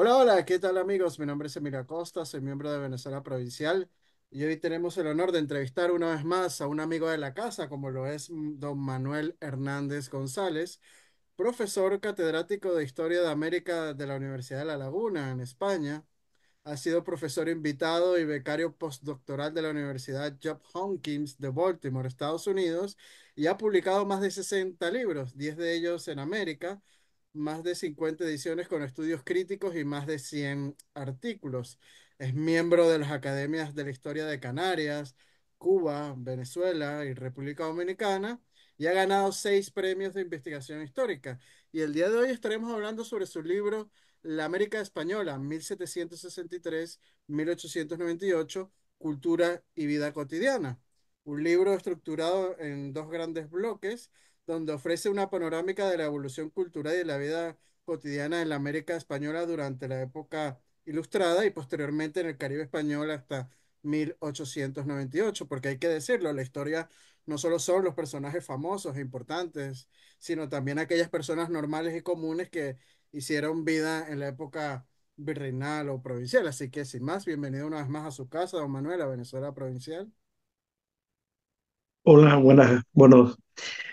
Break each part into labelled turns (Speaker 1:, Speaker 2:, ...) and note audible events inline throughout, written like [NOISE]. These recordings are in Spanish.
Speaker 1: Hola, hola, ¿qué tal amigos? Mi nombre es Emilio Acosta, soy miembro de Venezuela Provincial y hoy tenemos el honor de entrevistar una vez más a un amigo de la casa, como lo es don Manuel Hernández González, profesor catedrático de Historia de América de la Universidad de La Laguna, en España. Ha sido profesor invitado y becario postdoctoral de la Universidad Job Hopkins de Baltimore, Estados Unidos, y ha publicado más de 60 libros, 10 de ellos en América más de 50 ediciones con estudios críticos y más de 100 artículos. Es miembro de las Academias de la Historia de Canarias, Cuba, Venezuela y República Dominicana y ha ganado seis premios de investigación histórica. Y el día de hoy estaremos hablando sobre su libro La América Española, 1763-1898, Cultura y Vida Cotidiana. Un libro estructurado en dos grandes bloques donde ofrece una panorámica de la evolución cultural y de la vida cotidiana en la América española durante la época ilustrada y posteriormente en el Caribe español hasta 1898, porque hay que decirlo, la historia no solo son los personajes famosos e importantes, sino también aquellas personas normales y comunes que hicieron vida en la época virreinal o provincial. Así que sin más, bienvenido una vez más a su casa, don Manuel, a Venezuela Provincial.
Speaker 2: Hola, buenas, buenos.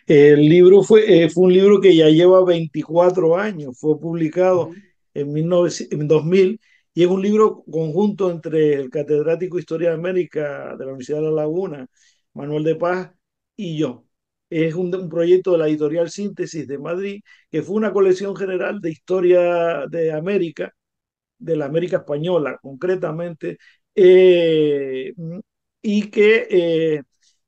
Speaker 2: El libro fue, eh, fue un libro que ya lleva 24 años, fue publicado en, 19, en 2000 y es un libro conjunto entre el catedrático de Historia de América de la Universidad de La Laguna, Manuel de Paz, y yo. Es un, proyecto de la editorial Síntesis de Madrid, que fue una colección general de historia de América, de la América española concretamente, eh, y que... Eh,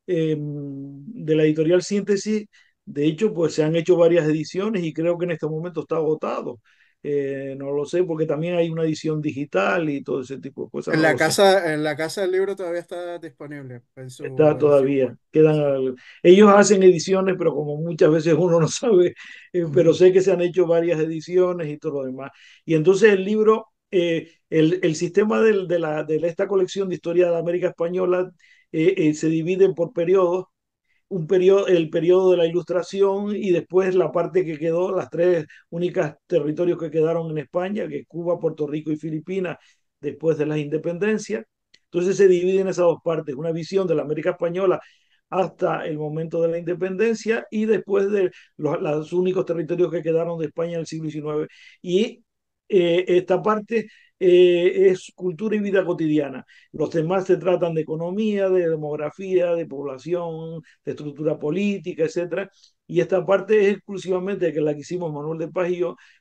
Speaker 2: Em, de la editorial Síntesis, de hecho, pues se han hecho varias ediciones y creo que en este momento está agotado. Eh, no lo sé, porque también hay una edición digital y todo ese tipo de cosas. En, la, casa, en la casa del libro
Speaker 1: todavía está disponible. está
Speaker 2: todavía. Pues. Quedan, ellos hacen ediciones, pero como muchas veces uno no [LAUGHS] sabe, eh, pero sé que se han hecho varias ediciones y todo lo demás. Y entonces el libro, eh, el, sistema de, la, de esta colección de historia de América Española eh, eh, se dividen por periodos, un periodo, el periodo de la Ilustración y después la parte que quedó, las tres únicas territorios que quedaron en España, que es Cuba, Puerto Rico y Filipinas, después de la Independencia. Entonces se dividen esas dos partes, una visión de la América Española hasta el momento de la independencia y después de los, únicos territorios que quedaron de España en el siglo XIX. Y eh, esta parte eh, es cultura y vida cotidiana. Los demás se tratan de economía, de demografía, de población, de estructura política, etc Y esta parte es exclusivamente que la que hicimos Manuel de Paz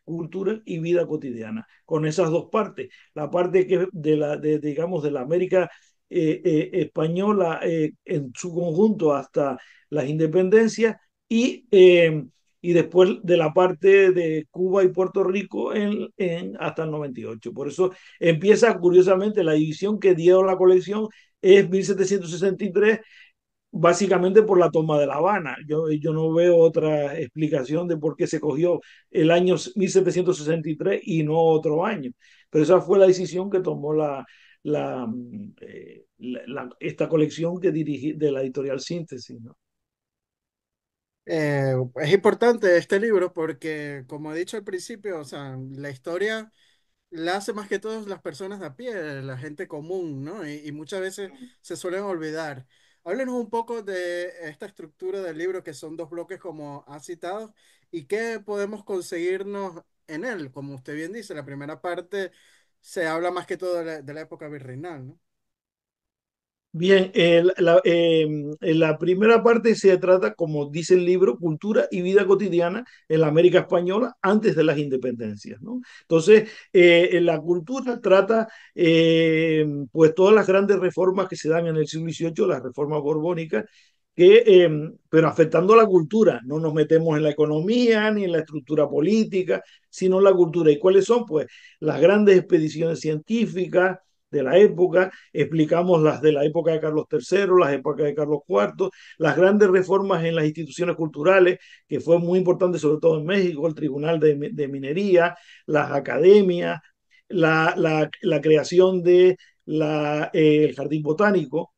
Speaker 2: cultura y vida cotidiana, con esas dos partes. La parte que de la, de, digamos, de la América eh, eh, española en su conjunto hasta las independencias y y después de la parte de Cuba y Puerto Rico en, en, hasta el 98. Por eso empieza curiosamente la división que dio la colección es 1763, básicamente por la toma de La Habana. Yo, yo no veo otra explicación de por qué se cogió el año 1763 y no otro año. Pero esa fue la decisión que tomó la, la, eh,
Speaker 1: esta colección que dirigí de la editorial Síntesis. ¿no? Eh, es importante este libro porque, como he dicho al principio, o sea, la historia la hace más que todas las personas de a pie, la gente común, ¿no? Y, muchas veces se suelen olvidar. Háblenos un poco de esta estructura del libro, que son dos bloques como ha citado, y qué podemos conseguirnos en él. Como usted bien dice, la primera parte se habla más que todo de la época virreinal, ¿no?
Speaker 2: Bien, eh, em, la, primera parte se trata, como dice el libro, cultura y vida cotidiana en la América Española antes de las independencias. ¿no? Entonces, eh, la cultura trata em, pues todas las grandes reformas que se dan en el siglo XVIII, las reformas borbónicas, que, em, pero afectando a la cultura, no nos metemos en la economía ni en la estructura política, sino en la cultura. ¿Y cuáles son? Pues las grandes expediciones científicas, de la época, explicamos las de la época de Carlos III, las épocas de Carlos IV, las grandes reformas en las instituciones culturales, que fue muy importante sobre todo en México, el Tribunal de, Minería, las academias, la, la, creación del de eh, el Jardín Botánico.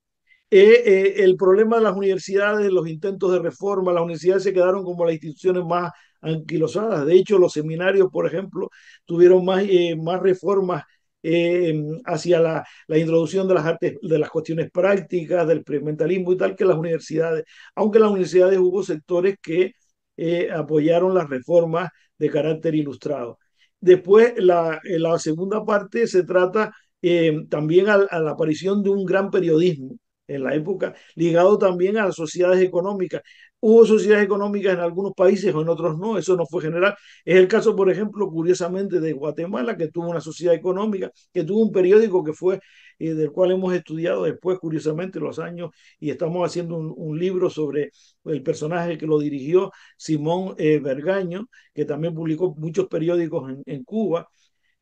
Speaker 2: Eh, eh, el problema de las universidades, los intentos de reforma, las universidades se quedaron como las instituciones más anquilosadas. De hecho, los seminarios, por ejemplo, tuvieron más, más reformas eh, hacia la, introducción de las artes, de las cuestiones prácticas, del experimentalismo y tal, que las universidades, aunque las universidades hubo sectores que eh, apoyaron las reformas de carácter ilustrado. Después, la, segunda parte se trata eh, también a, a, la aparición de un gran periodismo en la época, ligado también a las sociedades económicas. Hubo sociedades económicas en algunos países o en otros no, eso no fue general. Es el caso, por ejemplo, curiosamente de Guatemala, que tuvo una sociedad económica, que tuvo un periódico que fue, eh, del cual hemos estudiado después, curiosamente, los años, y estamos haciendo un, libro sobre el personaje que lo dirigió, Simón eh, Vergaño, Bergaño, que también publicó muchos periódicos en, Cuba.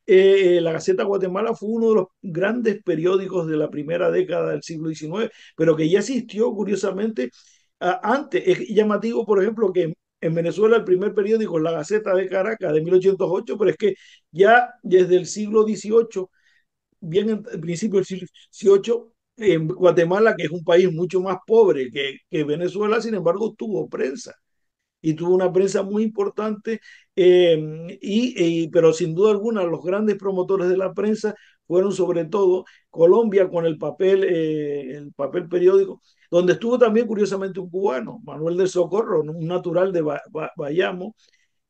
Speaker 2: Eh, la Gaceta Guatemala fue uno de los grandes periódicos de la primera década del siglo XIX, pero que ya existió curiosamente Ah, antes. Es llamativo, por ejemplo, que en Venezuela el primer periódico la Gaceta de Caracas de 1808, pero es que ya desde el siglo XVIII, bien en principio del siglo XVIII, en Guatemala, que es un país mucho más pobre que, Venezuela, sin embargo, tuvo prensa y tuvo una prensa muy importante, eh, y, eh, pero sin duda alguna los grandes promotores de la prensa fueron sobre todo Colombia con el papel, eh, el papel periódico, donde estuvo también curiosamente un cubano, Manuel del Socorro, un natural de Bayamo,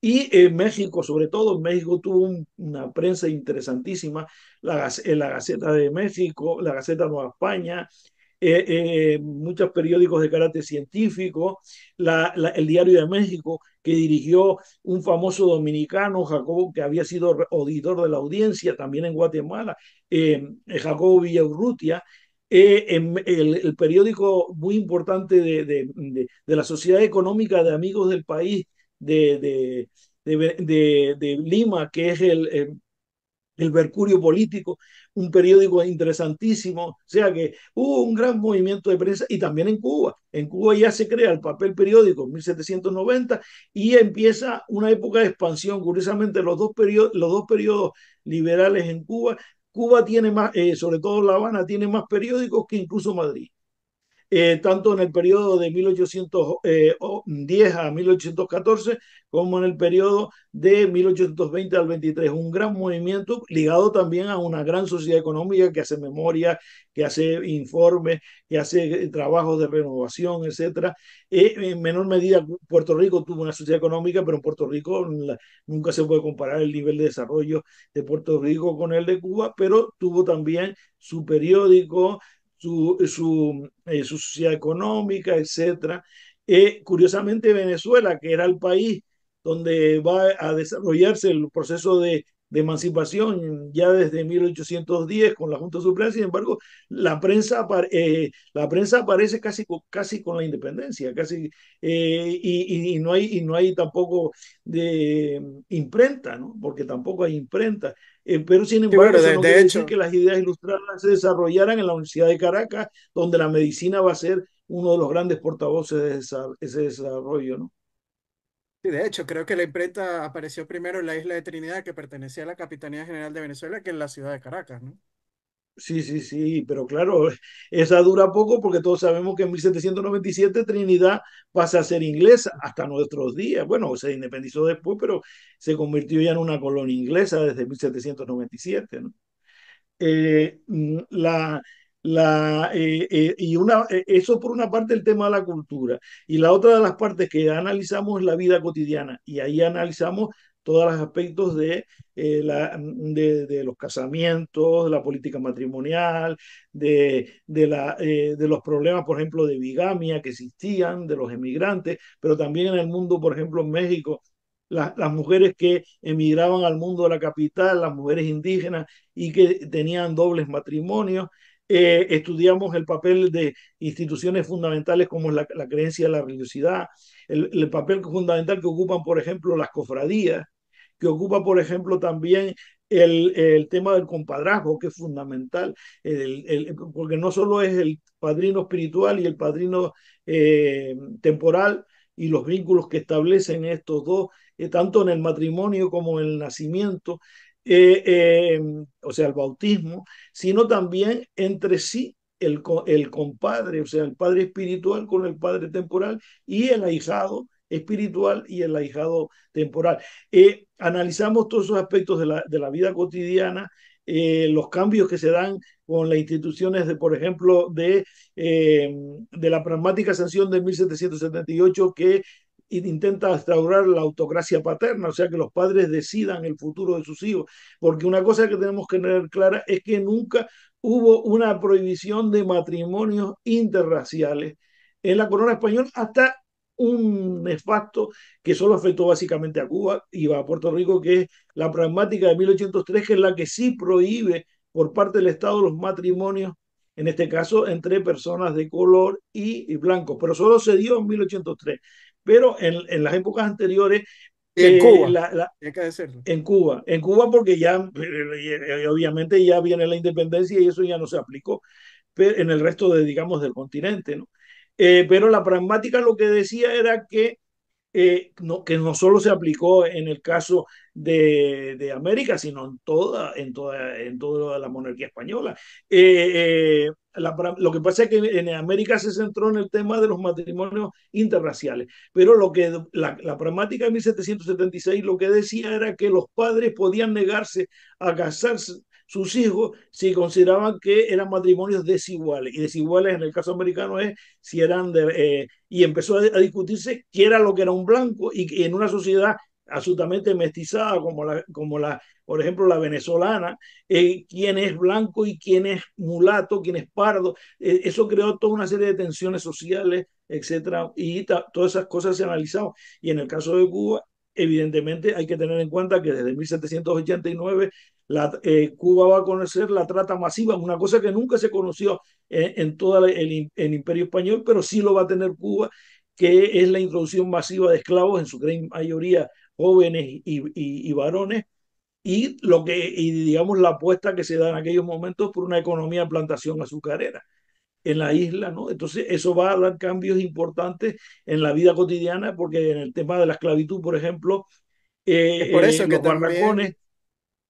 Speaker 2: y eh, México, sobre todo, México tuvo una prensa interesantísima, la, la, Gaceta de México, la Gaceta Nueva España, eh, eh, muchos periódicos de carácter científico, el Diario de México, que dirigió un famoso dominicano, Jacobo, que había sido auditor de la audiencia también en Guatemala, eh, Jacobo Villaurrutia. el, periódico muy importante de, la Sociedad Económica de Amigos del País de, Lima, que es el, el Mercurio Político, un periódico interesantísimo, o sea que hubo un gran movimiento de prensa y también en Cuba. En Cuba ya se crea el papel periódico en 1790 y empieza una época de expansión. Curiosamente, los dos, periodos, liberales en Cuba, Cuba tiene más, eh, sobre todo La Habana, tiene más periódicos que incluso Madrid. Eh, tanto en el periodo de 1810 eh, a 1814 como en el periodo de 1820 al 23. Un gran movimiento ligado también a una gran sociedad económica que hace memoria, que hace informes, que hace eh, trabajos de renovación, etc. en menor medida, Puerto Rico tuvo una sociedad económica, pero en Puerto Rico nunca se puede comparar el nivel de desarrollo de Puerto Rico con el de Cuba, pero tuvo también su periódico, su, eh, su, sociedad económica, etcétera eh, curiosamente, Venezuela, que era el país donde va a desarrollarse el proceso de de emancipación ya desde 1810 con la Junta Suprema, sin embargo, la prensa, eh, aparece casi, con la independencia, casi, eh, y, no hay, no hay tampoco de imprenta, ¿no? porque tampoco hay imprenta. Eh, pero sin embargo, sí, de, hecho... que las ideas ilustradas se desarrollaran en la Universidad de Caracas, donde la medicina va a ser uno de los grandes portavoces de ese desarrollo, ¿no?
Speaker 1: Sí, de hecho, creo que la imprenta apareció primero en la isla de Trinidad, que pertenecía a la Capitanía General de Venezuela, que es la ciudad de Caracas, ¿no?
Speaker 2: Sí, sí, sí, pero claro, esa dura poco porque todos sabemos que en 1797 Trinidad pasa a ser inglesa hasta nuestros días. Bueno, se independizó después, pero se convirtió ya en una colonia inglesa desde 1797, ¿no? Eh, mm, la, la, eh, eh, y una, eh, eso por una parte el tema de la cultura y la otra de las partes que analizamos es la vida cotidiana y ahí analizamos todos los aspectos de, la, de, los casamientos, de la política matrimonial, de, de, la, de los problemas, por ejemplo, de bigamia que existían, de los emigrantes, pero también en el mundo, por ejemplo, en México, las mujeres que emigraban al mundo de la capital, las mujeres indígenas y que tenían dobles matrimonios. Eh, estudiamos el papel de instituciones fundamentales como la, la creencia de la religiosidad, el, papel fundamental que ocupan, por ejemplo, las cofradías, que ocupa, por ejemplo, también el, tema del compadrazgo, que es fundamental, porque no solo es el padrino espiritual y el padrino eh, temporal y los vínculos que establecen estos dos, eh, tanto en el matrimonio como en el nacimiento, eh, eh, o sea, el bautismo, sino también entre sí el, el compadre, o sea, el padre espiritual con el padre temporal y el ahijado espiritual y el ahijado temporal. Eh, analizamos todos esos aspectos de la, vida cotidiana, los cambios que se dan con las instituciones, de, por ejemplo, de, de la pragmática sanción de 1778 que intenta restaurar la autocracia paterna, o sea, que los padres decidan el futuro de sus hijos. Porque una cosa que tenemos que tener clara es que nunca hubo una prohibición de matrimonios interraciales en la corona española hasta un nefasto que solo afectó básicamente a Cuba y a Puerto Rico, que es la pragmática de 1803, que es la que sí prohíbe por parte del Estado los matrimonios, en este caso entre personas de color y blancos, pero solo se dio en 1803 pero en, en las épocas anteriores... en eh, Cuba. La, en Cuba. En Cuba porque ya, eh, eh, obviamente, ya viene la independencia y eso ya no se aplicó en el resto de, digamos, del continente, ¿no? pero la pragmática lo que decía era que eh, no, que no solo se aplicó en el caso de, de, América, sino en toda, en toda, en toda la monarquía española. Eh, eh, lo que pasa es que en América se centró en el tema de los matrimonios interraciales, pero lo que la, la pragmática de 1776 lo que decía era que los padres podían negarse a casarse sus hijos si consideraban que eran matrimonios desiguales. Y desiguales en el caso americano es si eran de... Eh, y empezó a, discutirse quién era lo que era un blanco y, en una sociedad absolutamente mestizada como la, como la por ejemplo, la venezolana, eh, quién es blanco y quién es mulato, quién es pardo. E, eso creó toda una serie de tensiones sociales, etcétera, y todas esas cosas se han analizado Y en el caso de Cuba, evidentemente hay que tener en cuenta que desde 1789 eh, Cuba va a conocer la trata masiva, una cosa que nunca se conoció en, todo el, imperio español, pero sí lo va a tener Cuba, que es la introducción masiva de esclavos, en su gran mayoría jóvenes y, varones, y lo que, y digamos, la apuesta que se da en aquellos momentos por una economía de plantación azucarera en la isla, ¿no? Entonces, eso va a dar cambios importantes en la vida cotidiana, porque en el tema de la esclavitud, por ejemplo, eh, por eso eh, que los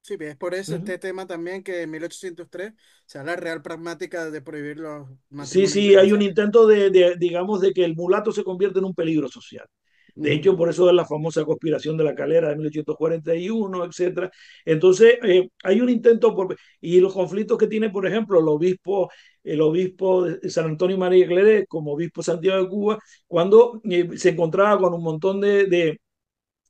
Speaker 1: Sí, es por eso este tema también que en 1803 se habla la real pragmática de prohibir los Sí, sí, hay un
Speaker 2: intento de, de, digamos, de que el mulato se convierta en un peligro social. De hecho, por eso es la famosa conspiración de la calera de 1841, etcétera. Entonces, eh, hay un intento por... Y los conflictos que tiene, por ejemplo, el obispo, el obispo de San Antonio María Eglede como obispo de Santiago de Cuba, cuando eh, se encontraba con un montón de, de,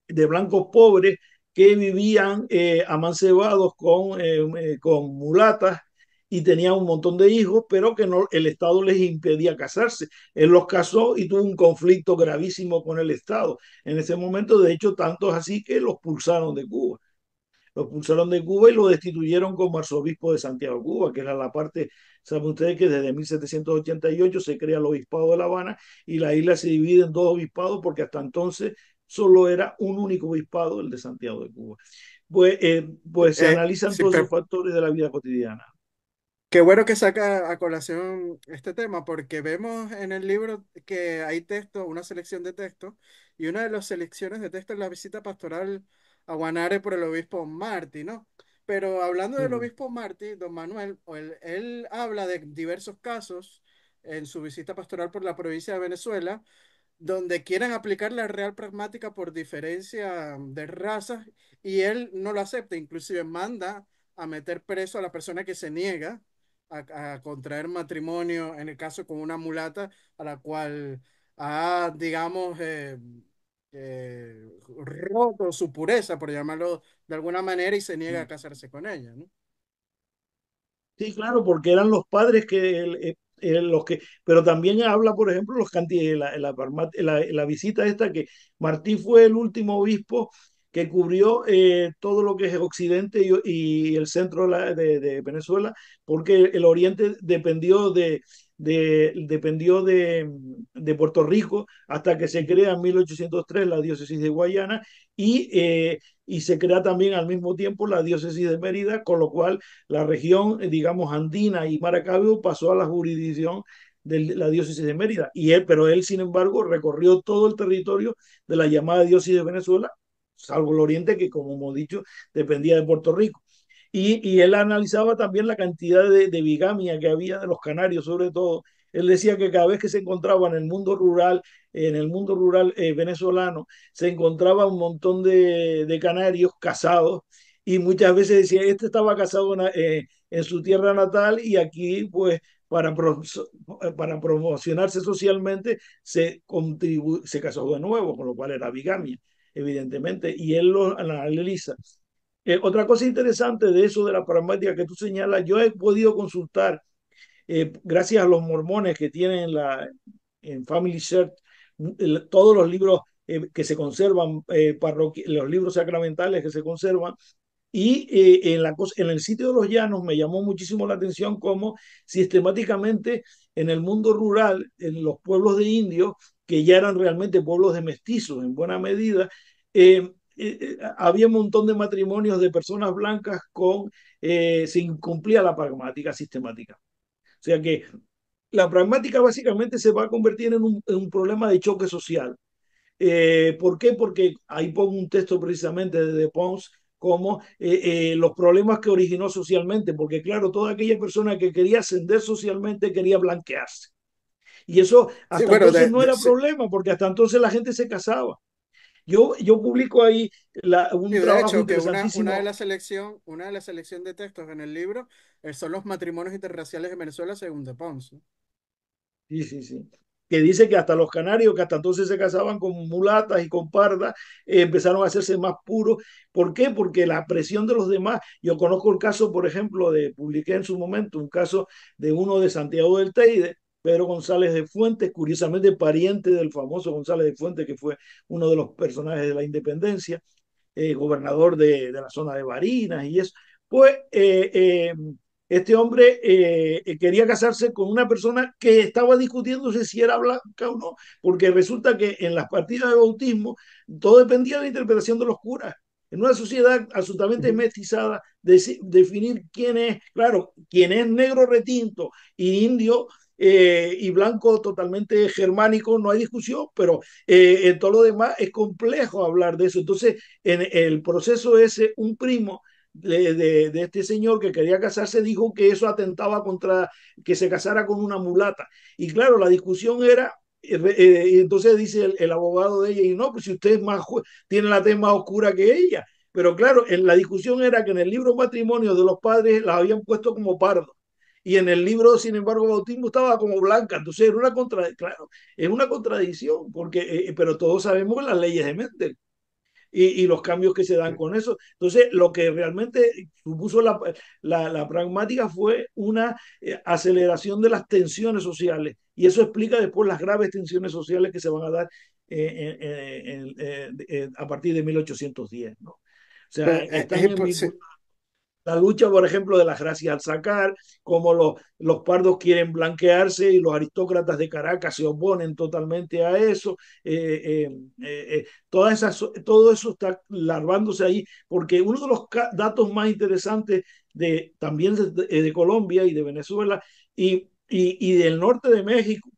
Speaker 2: de blancos pobres que vivían eh, amancebados eh, eh, con, mulatas y tenían un montón de hijos, pero que el Estado les impedía casarse. Él los casó y tuvo un conflicto gravísimo con el Estado. En ese momento, de hecho, tantos así que los pulsaron de Cuba. Los pulsaron de Cuba y lo destituyeron como arzobispo de Santiago, Cuba, que era la parte, saben ustedes que desde 1788 se crea el obispado de La Habana y la isla se divide en dos obispados porque hasta entonces solo era un único obispado, el de Santiago de Cuba. Pues, eh, pues se eh, analizan todos los
Speaker 1: factores de la vida cotidiana. Qué bueno que saca a colación este tema, porque vemos en el libro que hay texto, una selección de textos, y una de las selecciones de textos es la visita pastoral a Guanare por el obispo Martí, ¿no? Pero hablando del obispo Martí, don Manuel, él habla de diversos casos en su visita pastoral por la provincia de Venezuela, donde quieren aplicar la real pragmática por diferencia mm, de razas y él no lo acepta, inclusive manda a meter preso a la persona que se niega a, contraer matrimonio, en el caso con una mulata a la cual ha, digamos, eh, eh, roto su pureza, por llamarlo de alguna manera, y se niega mm. a casarse con ella,
Speaker 2: Sí, claro, porque eran los padres que eh, eh, que, pero también habla, por ejemplo, los eh, la, la, visita esta que Martí fue el último obispo que cubrió eh, todo lo que es Occidente y, el centro de, Venezuela, porque el Oriente dependió de, dependió de, Puerto Rico hasta que se crea en 1803 la diócesis de Guayana y, eh, y se crea también al mismo tiempo la diócesis de Mérida, con lo cual la región, eh, digamos, andina y Maracaibo pasó a la jurisdicción de la diócesis de Mérida. Y él, pero él, sin embargo, recorrió todo el territorio de la llamada diócesis de Venezuela, salvo el oriente, que como hemos dicho, dependía de Puerto Rico. Y, él analizaba también la cantidad de, bigamia que había de los canarios, sobre todo. Él decía que cada vez que se encontraba en el mundo rural, en el mundo rural eh, venezolano, se encontraba un montón de, canarios casados y muchas veces decía, este estaba casado en, eh, su tierra natal y aquí pues para, para promocionarse socialmente se, se casó de nuevo, con lo cual era bigamia, evidentemente, y él lo analiza. Eh, otra cosa interesante de eso de la pragmática que tú señalas, yo he podido consultar, eh, gracias a los mormones que tienen la, en Family Search, todos los libros eh, que se conservan, los libros sacramentales que se conservan, y en, la, en el sitio de los llanos me llamó muchísimo la atención cómo sistemáticamente en el mundo rural, en los pueblos de indios, que ya eran realmente pueblos de mestizos en buena medida, eh, eh, eh, había un montón de matrimonios de personas blancas con, eh, se incumplía la pragmática sistemática. O sea que la pragmática básicamente se va a convertir en un, problema de choque social. Eh, ¿Por qué? Porque ahí pongo un texto precisamente de, de Pons como los problemas que originó socialmente, porque claro, toda aquella persona que quería ascender socialmente quería blanquearse. Y eso hasta entonces no era problema, porque hasta entonces la gente se casaba. Yo, yo publico ahí un trabajo que una, de
Speaker 1: la selección, una de la selección de textos en el libro eh, son los matrimonios interraciales de Venezuela según De Ponce.
Speaker 2: Sí, sí, sí que dice que hasta los canarios, que hasta entonces se casaban con mulatas y con pardas, eh, empezaron a hacerse más puros. ¿Por qué? Porque la presión de los demás. Yo conozco el caso, por ejemplo, de publiqué en su momento un caso de uno de Santiago del Teide, Pedro González de Fuentes, curiosamente pariente del famoso González de Fuentes, que fue uno de los personajes de la independencia, eh, gobernador de, la zona de Barinas y eso. Pues eh, eh, este hombre quería casarse con una persona que estaba discutiéndose si era blanca o no, porque resulta que en las partidas de bautismo todo dependía de la interpretación de los curas. En una sociedad absolutamente mestizada, definir quién es, claro, quién es negro retinto y indio eh, y blanco totalmente germánico, no hay discusión, pero eh, en todo lo demás es complejo hablar de eso. Entonces, en el proceso ese, un primo de, de, este señor que quería casarse dijo que eso atentaba contra que se casara con una mulata. Y claro, la discusión era... Eh, y entonces dice el, abogado de ella, y no, pues si usted más, tiene la tema más oscura que ella. Pero claro, en la discusión era que en el libro matrimonio de los padres la habían puesto como pardo. Y en el libro, sin embargo, Bautismo estaba como blanca. Entonces era una claro, es una contradicción, porque, eh, eh, pero todos sabemos las leyes de Mendel. Y, los cambios que se dan con eso. Entonces, lo que realmente supuso la, pragmática fue una eh, aceleración de las tensiones sociales. Y eso explica después las graves tensiones sociales que se van a dar a partir de 1810. O
Speaker 1: sea, están en
Speaker 2: la lucha, por ejemplo, de las gracias al sacar, como los, los pardos quieren blanquearse y los aristócratas de Caracas se oponen totalmente a eso. Eh, eh, eh, todo eso está larvándose ahí, porque uno de los datos más interesantes de, también de, Colombia y de Venezuela y del norte de México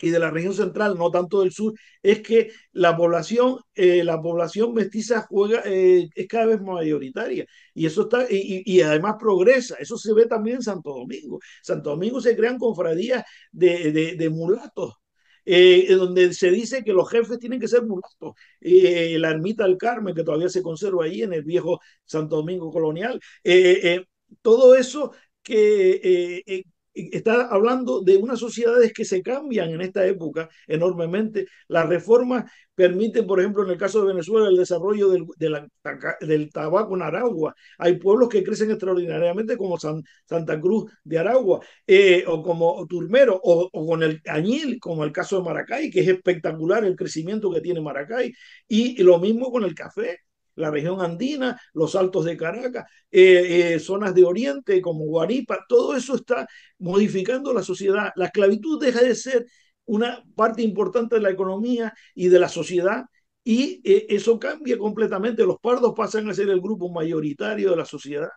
Speaker 2: y de la región central, no tanto del sur, es que la población, eh, la población mestiza juega, eh, es cada vez mayoritaria. Y eso está, y, además progresa. Eso se ve también en Santo Domingo. Santo Domingo se crean confradías de, de, mulatos. Eh, donde se dice que los jefes tienen que ser mulatos. la ermita del Carmen, que todavía se conserva ahí en el viejo Santo Domingo colonial. todo eso que, está hablando de unas sociedades que se cambian en esta época enormemente. Las reformas permiten, por ejemplo, en el caso de Venezuela, el desarrollo del, tabaco en Aragua. Hay pueblos que crecen extraordinariamente como San, Santa Cruz de Aragua, eh, o como Turmero, o, o, con el Añil, como el caso de Maracay, que es espectacular el crecimiento que tiene Maracay. Y lo mismo con el café la región andina, los altos de Caracas, eh, eh, zonas de oriente como Guaripa, todo eso está modificando la sociedad. La esclavitud deja de ser una parte importante de la economía y de la sociedad y eh, eso cambia completamente. Los pardos pasan a ser el grupo mayoritario de la sociedad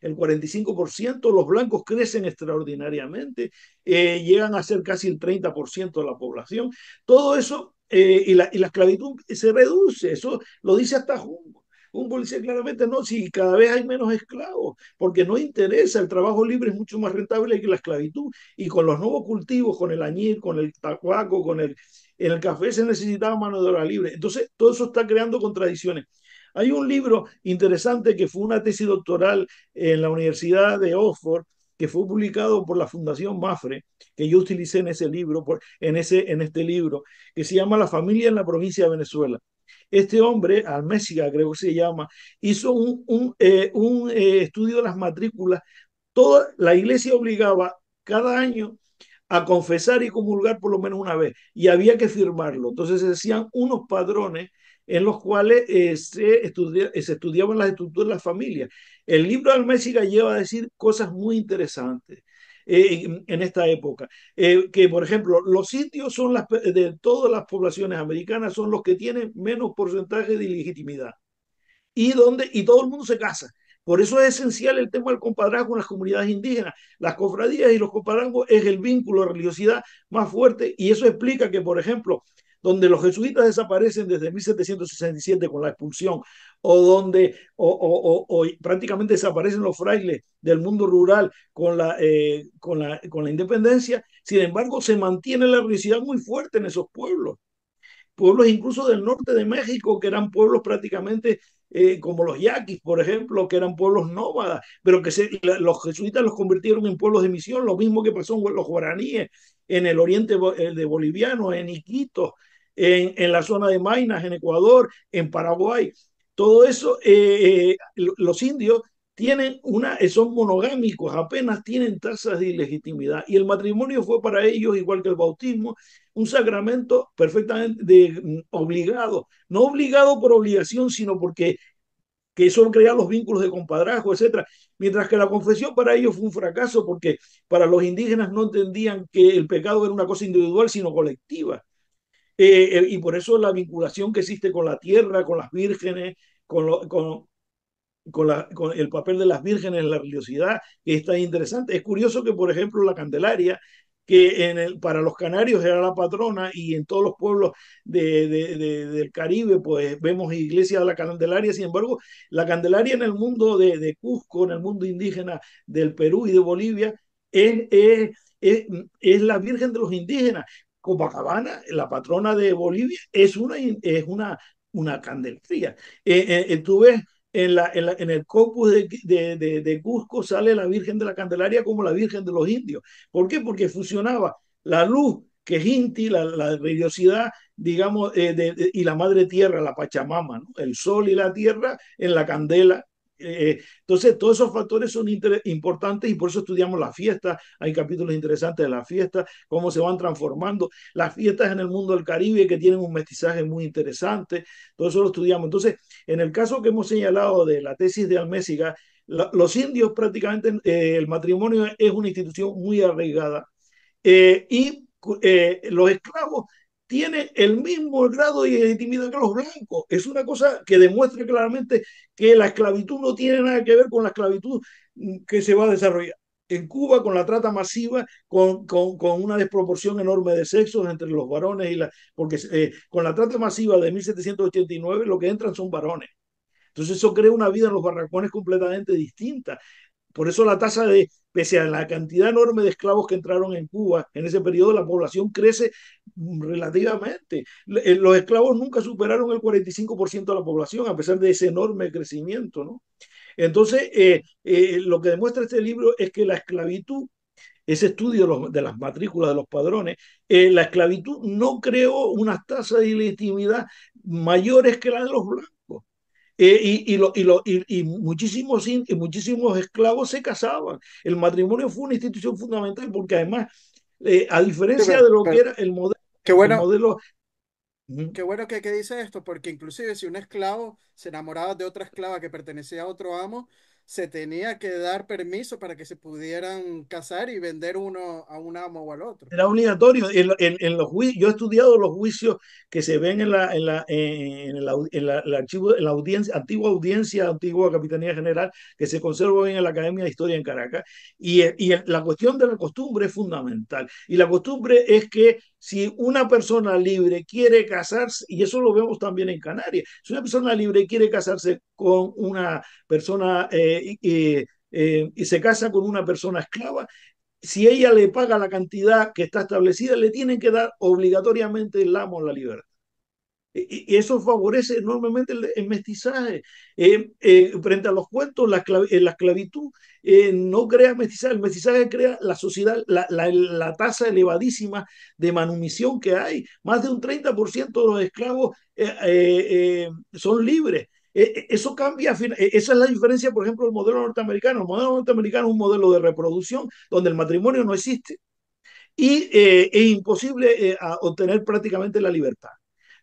Speaker 2: el 45%, los blancos crecen extraordinariamente, llegan a ser casi el 30% de la población. Todo eso y, la, y, la, esclavitud se reduce, eso lo dice hasta Junco. Un policía claramente no, si cada vez hay menos esclavos, porque no interesa, el trabajo libre es mucho más rentable que la esclavitud. Y con los nuevos cultivos, con el añil, con el tacuaco, con el, en el café se necesitaba mano de obra libre. Entonces, todo eso está creando contradicciones. Hay un libro interesante que fue una tesis doctoral en la Universidad de Oxford, que fue publicado por la Fundación Mafre, que yo utilicé en ese libro, en, ese, en este libro, que se llama La familia en la provincia de Venezuela este hombre, Almésica creo que se llama, hizo un, eh, eh, estudio de las matrículas. Toda la iglesia obligaba cada año a confesar y comulgar por lo menos una vez y había que firmarlo. Entonces se hacían unos padrones en los cuales eh, se, estudiaban las estructuras de la familia. El libro de Almésica lleva a decir cosas muy interesantes en esta época. Eh, que, por ejemplo, los sitios son las, de todas las poblaciones americanas son los que tienen menos porcentaje de ilegitimidad. Y, donde, y todo el mundo se casa. Por eso es esencial el tema del compadrazgo en las comunidades indígenas. Las cofradías y los compadrazgos es el vínculo de religiosidad más fuerte y eso explica que, por ejemplo, donde los jesuitas desaparecen desde 1767 con la expulsión o donde o, prácticamente desaparecen los frailes del mundo rural con la, eh, con, la, independencia, sin embargo se mantiene la religiosidad muy fuerte en esos pueblos. Pueblos incluso del norte de México, que eran pueblos prácticamente eh, como los yaquis, por ejemplo, que eran pueblos nómadas, pero que los jesuitas los convirtieron en pueblos de misión, lo mismo que pasó en los guaraníes, en el oriente de boliviano, en Iquitos, en, en la zona de Mainas, en Ecuador, en Paraguay. Todo eso, eh, eh, los indios tienen una, son monogámicos, apenas tienen tasas de ilegitimidad. Y el matrimonio fue para ellos, igual que el bautismo, un sacramento perfectamente mm, obligado. No obligado por obligación, sino porque que son crear los vínculos de compadrajo, etc. Mientras que la confesión para ellos fue un fracaso porque para los indígenas no entendían que el pecado era una cosa individual, sino colectiva. Eh, eh, y por eso la vinculación que existe con la tierra, con las vírgenes, con, con, el papel de las vírgenes en la religiosidad, que está interesante. Es curioso que, por ejemplo, la Candelaria, que para los canarios era la patrona y en todos los pueblos del Caribe, pues vemos iglesia de la Candelaria, sin embargo, la Candelaria en el mundo de, Cusco, en el mundo indígena del Perú y de Bolivia, es, es la Virgen de los indígenas, Copacabana, la patrona de Bolivia, es una, es una, una eh, eh, eh, tú ves en, la, en, el corpus de, de, Cusco sale la Virgen de la Candelaria como la Virgen de los Indios. ¿Por qué? Porque fusionaba la luz que es Inti, la, religiosidad, digamos, y la Madre Tierra, la Pachamama, el sol y la tierra en la candela eh, eh, entonces, todos esos factores son importantes y por eso estudiamos las fiestas. Hay capítulos interesantes de las fiestas, cómo se van transformando. Las fiestas en el mundo del Caribe que tienen un mestizaje muy interesante. Todo eso lo estudiamos. Entonces, en el caso que hemos señalado de la tesis de Almésiga, los indios prácticamente, eh, el matrimonio es una institución muy arraigada. y los esclavos tiene el mismo grado de intimidad que los blancos. Es una cosa que demuestra claramente que la esclavitud no tiene nada que ver con la esclavitud mm, que se va a desarrollar. En Cuba, con la trata masiva, con, una desproporción enorme de sexos entre los varones y la. Porque eh, con la trata masiva de 1789, lo que entran son varones. Entonces, eso crea una vida en los barracones completamente distinta. Por eso la tasa de, pese a la cantidad enorme de esclavos que entraron en Cuba en ese periodo, la población crece relativamente. Eh, los esclavos nunca superaron el 45% de la población, a pesar de ese enorme crecimiento, ¿no? Entonces, eh, eh, lo que demuestra este libro es que la esclavitud, ese estudio de, las matrículas, de los padrones, la esclavitud no creó una tasa de ilegitimidad mayores que la de los blancos. Eh, y, lo, y, lo, y, muchísimos, y muchísimos esclavos se casaban. El matrimonio fue una institución fundamental porque además, eh, a diferencia de lo que era el modelo... Qué bueno,
Speaker 1: qué bueno que, que dice esto, porque inclusive si un esclavo se enamoraba de otra esclava que pertenecía a otro amo, se tenía que dar permiso para que se pudieran casar y vender uno a un amo o al otro.
Speaker 2: Era obligatorio. En, en, yo he estudiado los juicios que se ven en la, en la, eh, en la, archivo, la audiencia, antigua audiencia, antigua Capitanía General, que se conservó en la Academia de Historia en Caracas. Y, eh, y la cuestión de la costumbre es fundamental. Y la costumbre es que si una persona libre quiere casarse, y eso lo vemos también en Canarias, si una persona libre quiere casarse con una persona eh, eh, y se casa con una persona esclava, si ella le paga la cantidad que está establecida, le tienen que dar obligatoriamente el amo la libertad. Y, eso favorece enormemente el, mestizaje. Eh, eh, frente a los cuentos, la, eh, la esclavitud no crea mestizaje, el mestizaje crea la sociedad, la, la, la tasa elevadísima de manumisión que hay. Más de un 30% de los esclavos son libres. Eso cambia, esa es la diferencia, por ejemplo, del modelo norteamericano. El modelo norteamericano es un modelo de reproducción donde el matrimonio no existe y es imposible obtener prácticamente la libertad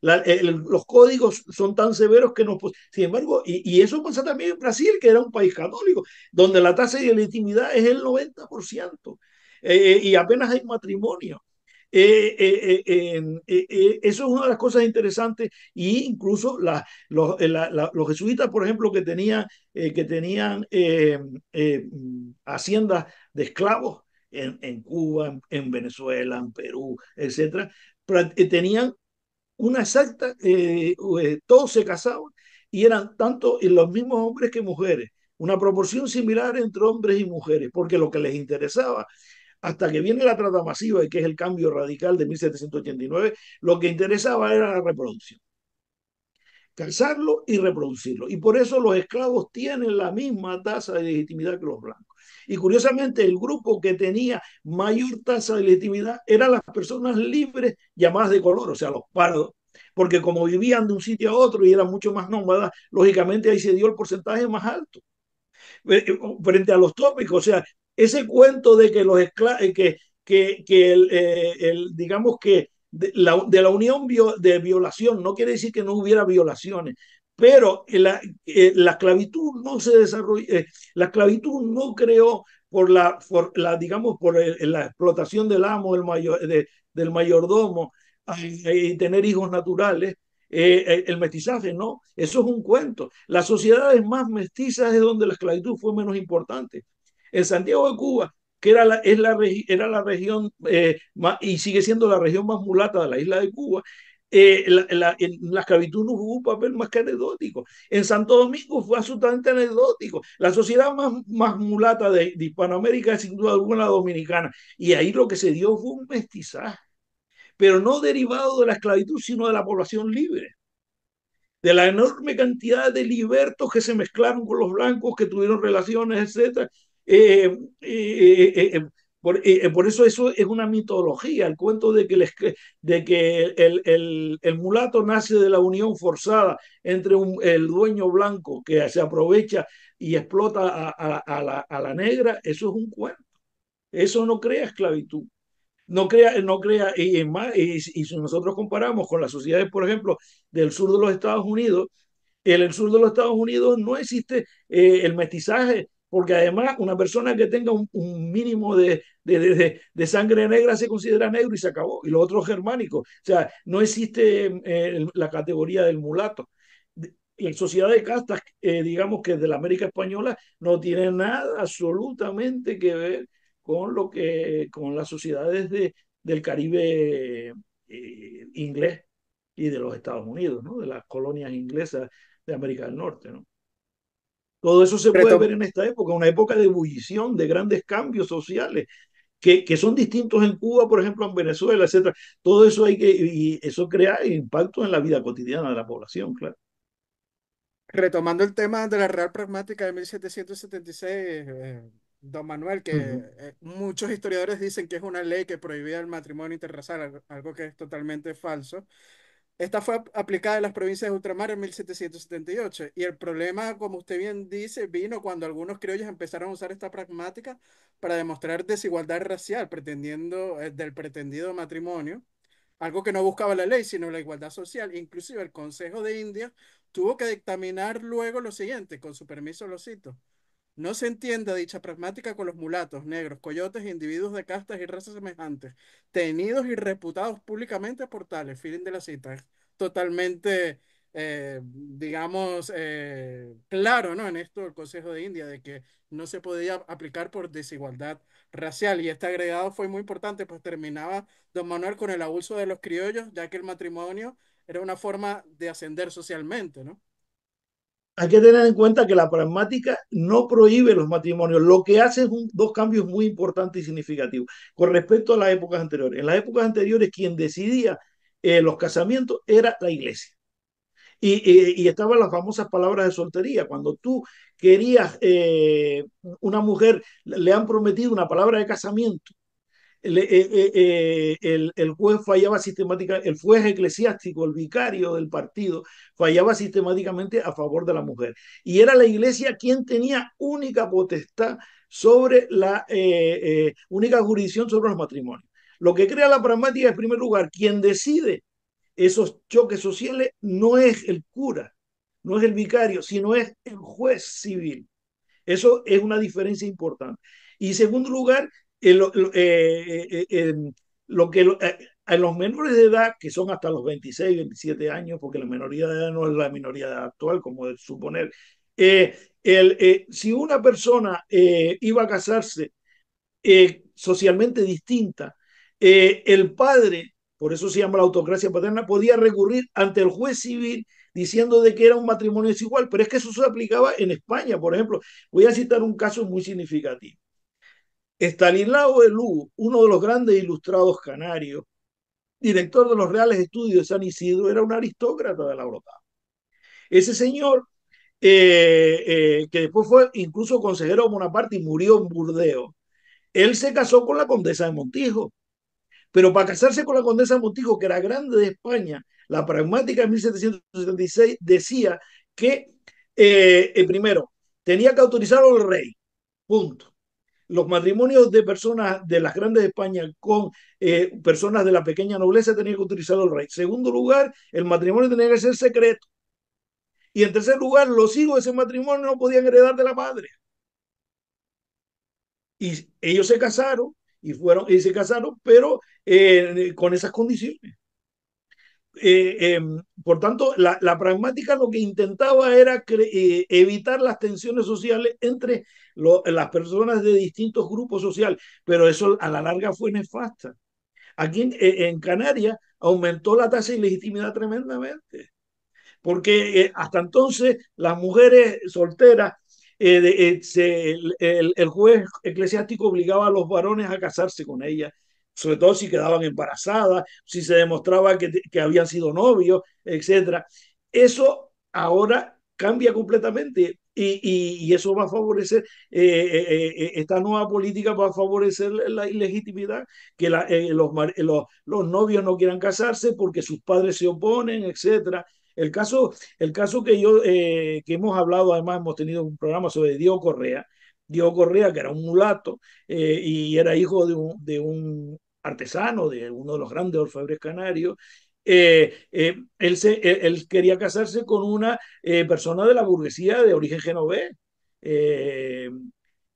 Speaker 2: los códigos son tan severos que no Sin embargo, y, eso pasa también en Brasil, que era un país católico, donde la tasa de legitimidad es el 90%, eh, eh, y apenas hay matrimonio. Eh, eso es una de las cosas interesantes e incluso los, jesuitas, por ejemplo, que, tenía, que tenían haciendas de esclavos en, Cuba, en, en Venezuela, en Perú, etcétera, tenían una exacta, eh, eh, todos se casaban y eran tanto los mismos hombres que mujeres, una proporción similar entre hombres y mujeres, porque lo que les interesaba, hasta que viene la trata masiva y que es el cambio radical de 1789, lo que interesaba era la reproducción. Casarlo y reproducirlo. Y por eso los esclavos tienen la misma tasa de legitimidad que los blancos. Y curiosamente, el grupo que tenía mayor tasa de legitimidad eran las personas libres llamadas de color, o sea, los pardos. Porque como vivían de un sitio a otro y eran mucho más nómadas, lógicamente ahí se dio el porcentaje más alto. Eh, frente a los tópicos, o sea, ese cuento de que los esclavos, eh, que, que eh, el, digamos que de la, unión de violación, no quiere decir que no hubiera violaciones, pero eh, la, eh, la esclavitud no se desarrolló, eh, la esclavitud no creó por la, la digamos, por la explotación del amo, del mayordomo, y tener hijos naturales, el mestizaje, no, eso es un cuento. Las sociedades más mestizas es donde la esclavitud fue menos importante. En Santiago de Cuba, que era la, es la, era la región y sigue siendo la región más mulata de la isla de Cuba, eh, la, en la esclavitud no jugó un papel más que anecdótico. En Santo Domingo fue absolutamente anecdótico. La sociedad más, mulata de, Hispanoamérica es sin duda alguna la dominicana. Y ahí lo que se dio fue un mestizaje, pero no derivado de la esclavitud, sino de la población libre de la enorme cantidad de libertos que se mezclaron con los blancos, que tuvieron relaciones, etc. Eh, por, eso eso es una mitología, el cuento de que, de que el, mulato nace de la unión forzada entre el dueño blanco que se aprovecha y explota a, a, la, negra, eso es un cuento. Eso no crea esclavitud. No crea, no crea y, y, si nosotros comparamos con las sociedades, por ejemplo, del sur de los Estados Unidos, en el sur de los Estados Unidos no existe eh, el mestizaje porque además una persona que tenga un, mínimo de, sangre negra se considera negro y se acabó, y los otros germánicos. O sea, no existe eh, la categoría del mulato. La sociedad de castas, eh, digamos que de la América Española, no tiene nada absolutamente que ver con lo que con las sociedades de, del Caribe eh, inglés y de los Estados Unidos, ¿no? de las colonias inglesas de América del Norte. ¿no? Todo eso se puede ver en esta época, una época de ebullición, de grandes cambios sociales, que, que son distintos en Cuba, por ejemplo, en Venezuela, etc. Todo eso hay que, y eso crea impacto en la vida cotidiana de la población, claro. Retomando el
Speaker 1: tema de la Real Pragmática de 1776, eh, don Manuel, que eh, muchos historiadores dicen que es una ley que prohibía el matrimonio interracial, algo que es totalmente falso. Esta fue aplicada en las provincias de ultramar en 1778 y el problema, como usted bien dice, vino cuando algunos criollos empezaron a usar esta pragmática para demostrar desigualdad racial pretendiendo eh, del pretendido matrimonio, algo que no buscaba la ley, sino la igualdad social. Inclusive el Consejo de Indias tuvo que dictaminar luego lo siguiente, con su permiso lo cito. No se entiende dicha pragmática con los mulatos, negros, coyotes, individuos de castas y razas semejantes, tenidos y reputados públicamente por tales. Fin de la cita. totalmente, eh, digamos, eh, claro, ¿no? En esto el Consejo de India, de que no se podía aplicar por desigualdad racial. Y este agregado fue muy importante, pues terminaba don Manuel con el abuso de los criollos, ya que el matrimonio era una forma de ascender socialmente, ¿no?
Speaker 2: hay que tener en cuenta que la pragmática no prohíbe los matrimonios, lo que hace es dos cambios muy importantes y significativos con respecto a las épocas anteriores. En las épocas anteriores quien decidía eh, los casamientos era la iglesia. Y, estaban las famosas palabras de soltería. Cuando tú querías eh, una mujer, le han prometido una palabra de casamiento eh, eh, eh, el, juez fallaba sistemáticamente, el juez eclesiástico, el vicario del partido, fallaba sistemáticamente a favor de la mujer. Y era la iglesia quien tenía única potestad sobre la única jurisdicción sobre los matrimonios. Lo que crea la pragmática, en primer lugar, quien decide esos choques sociales no es el cura, no es el vicario, sino es el juez civil. Eso es una diferencia importante. Y segundo lugar, en eh, eh, eh, lo que los menores de edad, que son hasta los 26, 27 años, porque la minoría de edad no es la minoría actual, como de suponer, el, si una persona iba a casarse socialmente distinta, el padre, por eso se llama la autocracia paterna, podía recurrir ante el juez civil diciendo de que era un matrimonio desigual, pero es que eso se aplicaba en España, por ejemplo. Voy a citar un caso muy significativo. Estanislao Elú, uno de los grandes ilustrados canarios, director de los Reales Estudios de San Isidro, era un aristócrata de la Europa. Ese señor, eh, eh, que después fue incluso consejero de Bonaparte y murió en Burdeos, él se casó con la condesa de Montijo. Pero para casarse con la condesa de Montijo, que era grande de España, la pragmática de 1776 decía que, eh, primero, tenía que autorizarlo el rey. Punto los matrimonios de personas de las grandes de España con eh, personas de la pequeña nobleza tenían que utilizar el rey. Segundo lugar, el matrimonio tenía que ser secreto. Y en tercer lugar, los hijos de ese matrimonio no podían heredar de la madre. Y ellos se casaron y fueron y se casaron, pero eh, con esas condiciones. Eh, em, por tanto, la, pragmática lo que intentaba era eh, evitar las tensiones sociales entre las personas de distintos grupos sociales, pero eso a la larga fue nefasta. Aquí en, eh, Canarias aumentó la tasa de ilegitimidad tremendamente, porque hasta entonces las mujeres solteras el, juez eclesiástico obligaba a los varones a casarse con ellas sobre todo si quedaban embarazadas, si se demostraba que, habían sido novios, etcétera. Eso ahora cambia completamente y, eso va a favorecer, eh, eh, eh, esta nueva política va a favorecer la ilegitimidad, que los, los, novios no quieran casarse porque sus padres se oponen, etcétera. El caso, el caso que yo que hemos hablado, además hemos tenido un programa sobre Diego Correa, Diego Correa, que era un mulato y era hijo de un artesano de uno de los grandes orfebres canarios, eh, eh, él, eh, él, quería casarse con una persona de la burguesía de origen genovés.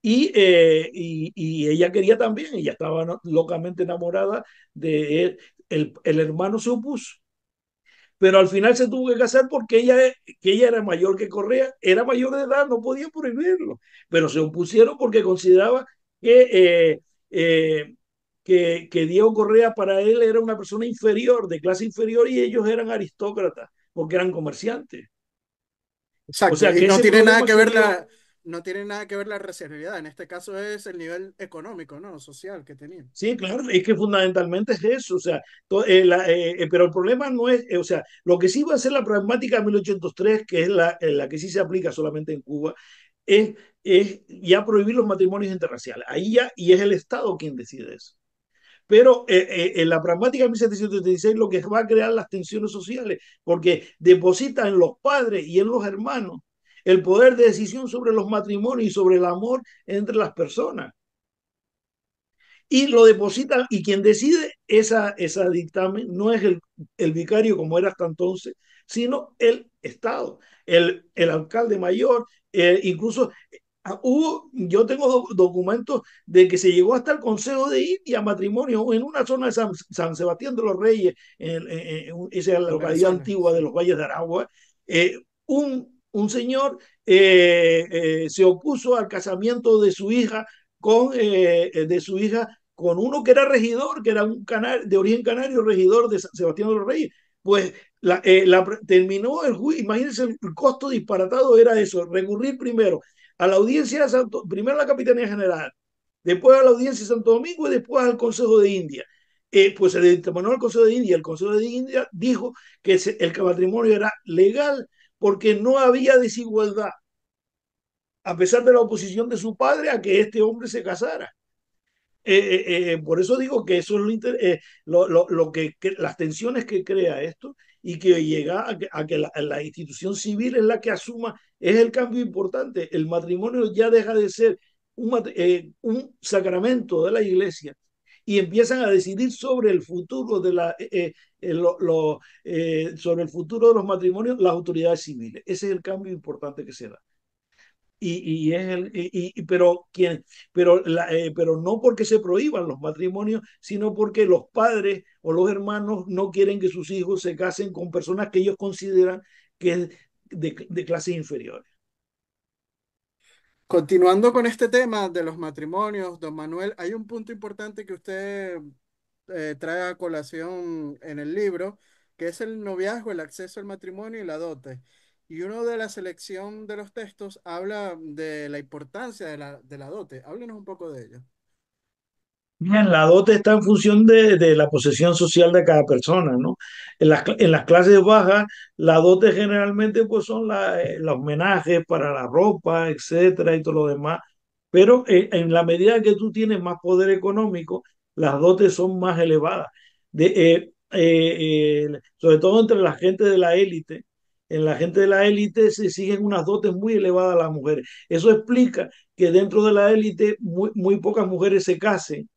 Speaker 2: Y, ella quería también, ella estaba locamente enamorada de él. El, el, hermano se opuso. Pero al final se tuvo que casar porque ella, que ella era mayor que Correa, era mayor de edad, no podía prohibirlo. Pero se opusieron porque consideraba que que, Diego Correa para él era una persona inferior, de clase inferior, y ellos eran aristócratas, porque eran comerciantes. Exacto, o sea, que no tiene nada que ver la
Speaker 1: no tiene nada que ver la reservidad, en este caso es el nivel económico, ¿no? Social que tenían. Sí, claro, es
Speaker 2: que fundamentalmente es eso, o sea, eh, eh, eh, pero el problema no es, o sea, lo que sí va a ser la pragmática de 1803, que es la, la que sí se aplica solamente en Cuba, es, es ya prohibir los matrimonios interraciales, ahí ya, y es el Estado quien decide eso. Pero eh, eh, en la pragmática de 1776 lo que va a crear las tensiones sociales, porque deposita en los padres y en los hermanos el poder de decisión sobre los matrimonios y sobre el amor entre las personas. Y lo deposita, y quien decide esa, esa dictamen no es el, vicario como era hasta entonces, sino el Estado, el, el alcalde mayor, eh, incluso Hubo, yo tengo documentos de que se llegó hasta el Consejo de India matrimonio en una zona de San, Sebastián de los Reyes, en, esa es la localidad antigua de los Valles de Aragua. Eh, un, un, señor eh, eh, se opuso al casamiento de su hija con, de su hija con uno que era regidor, que era un canal de origen canario, regidor de San Sebastián de los Reyes. Pues la, terminó el juicio, imagínense el costo disparatado era eso, recurrir primero a la audiencia de Santo, primero a la Capitanía General, después a la audiencia de Santo Domingo y después al Consejo de India. Eh, pues se determinó al Consejo de India. El Consejo de India dijo que el matrimonio era legal porque no había desigualdad, a pesar de la oposición de su padre a que este hombre se casara. Eh, eh, por eso digo que eso es lo, lo, que, las tensiones que crea esto y que llega a que, la institución civil es la que asuma es el cambio importante. El matrimonio ya deja de ser eh, un, sacramento de la iglesia y empiezan a decidir sobre el futuro de la eh, eh, sobre el futuro de los matrimonios las autoridades civiles ese es el cambio importante que se da y, es el pero pero pero no porque se prohíban los matrimonios sino porque los padres o los hermanos no quieren que sus hijos se casen con personas que ellos consideran que
Speaker 1: de, de clases inferiores. Continuando con este tema de los matrimonios, don Manuel, hay un punto importante que usted eh, trae a colación en el libro, que es el noviazgo, el acceso al matrimonio y la dote. Y uno de la selección de los textos habla de la importancia de la, de la dote. Háblenos un poco de ello.
Speaker 2: Bien, la dote está en función de, la posesión social de cada persona, ¿no? En las, clases bajas, la dote generalmente pues, son eh, los homenajes para la ropa, etcétera, y todo lo demás. Pero eh, en la medida que tú tienes más poder económico, las dotes son más elevadas. Eh, sobre todo entre la gente de la élite, en la gente de la élite se siguen unas dotes muy elevadas a las mujeres. Eso explica que dentro de la élite muy, muy pocas mujeres se casen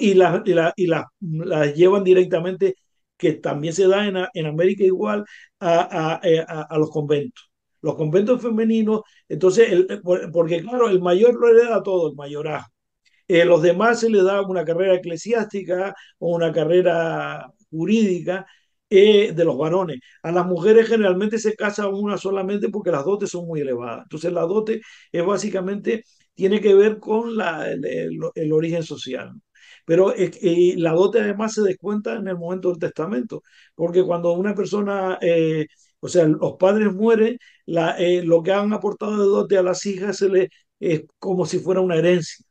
Speaker 2: y las y la, y llevan directamente, que también se da en, en América igual, a, a, eh, a, los conventos. Los conventos femeninos, entonces, el, eh, porque claro, el mayor lo hereda todo, el mayorazgo. Eh, los demás se le da una carrera eclesiástica o una carrera jurídica de los varones. A las mujeres generalmente se casa una solamente porque las dotes son muy elevadas. Entonces la dote es básicamente, tiene que ver con la, el origen social. Pero la dote además se descuenta en el momento del testamento, porque cuando una persona, eh, o sea, los padres mueren, eh, lo que han aportado de dote a las hijas se le, es como si fuera una herencia.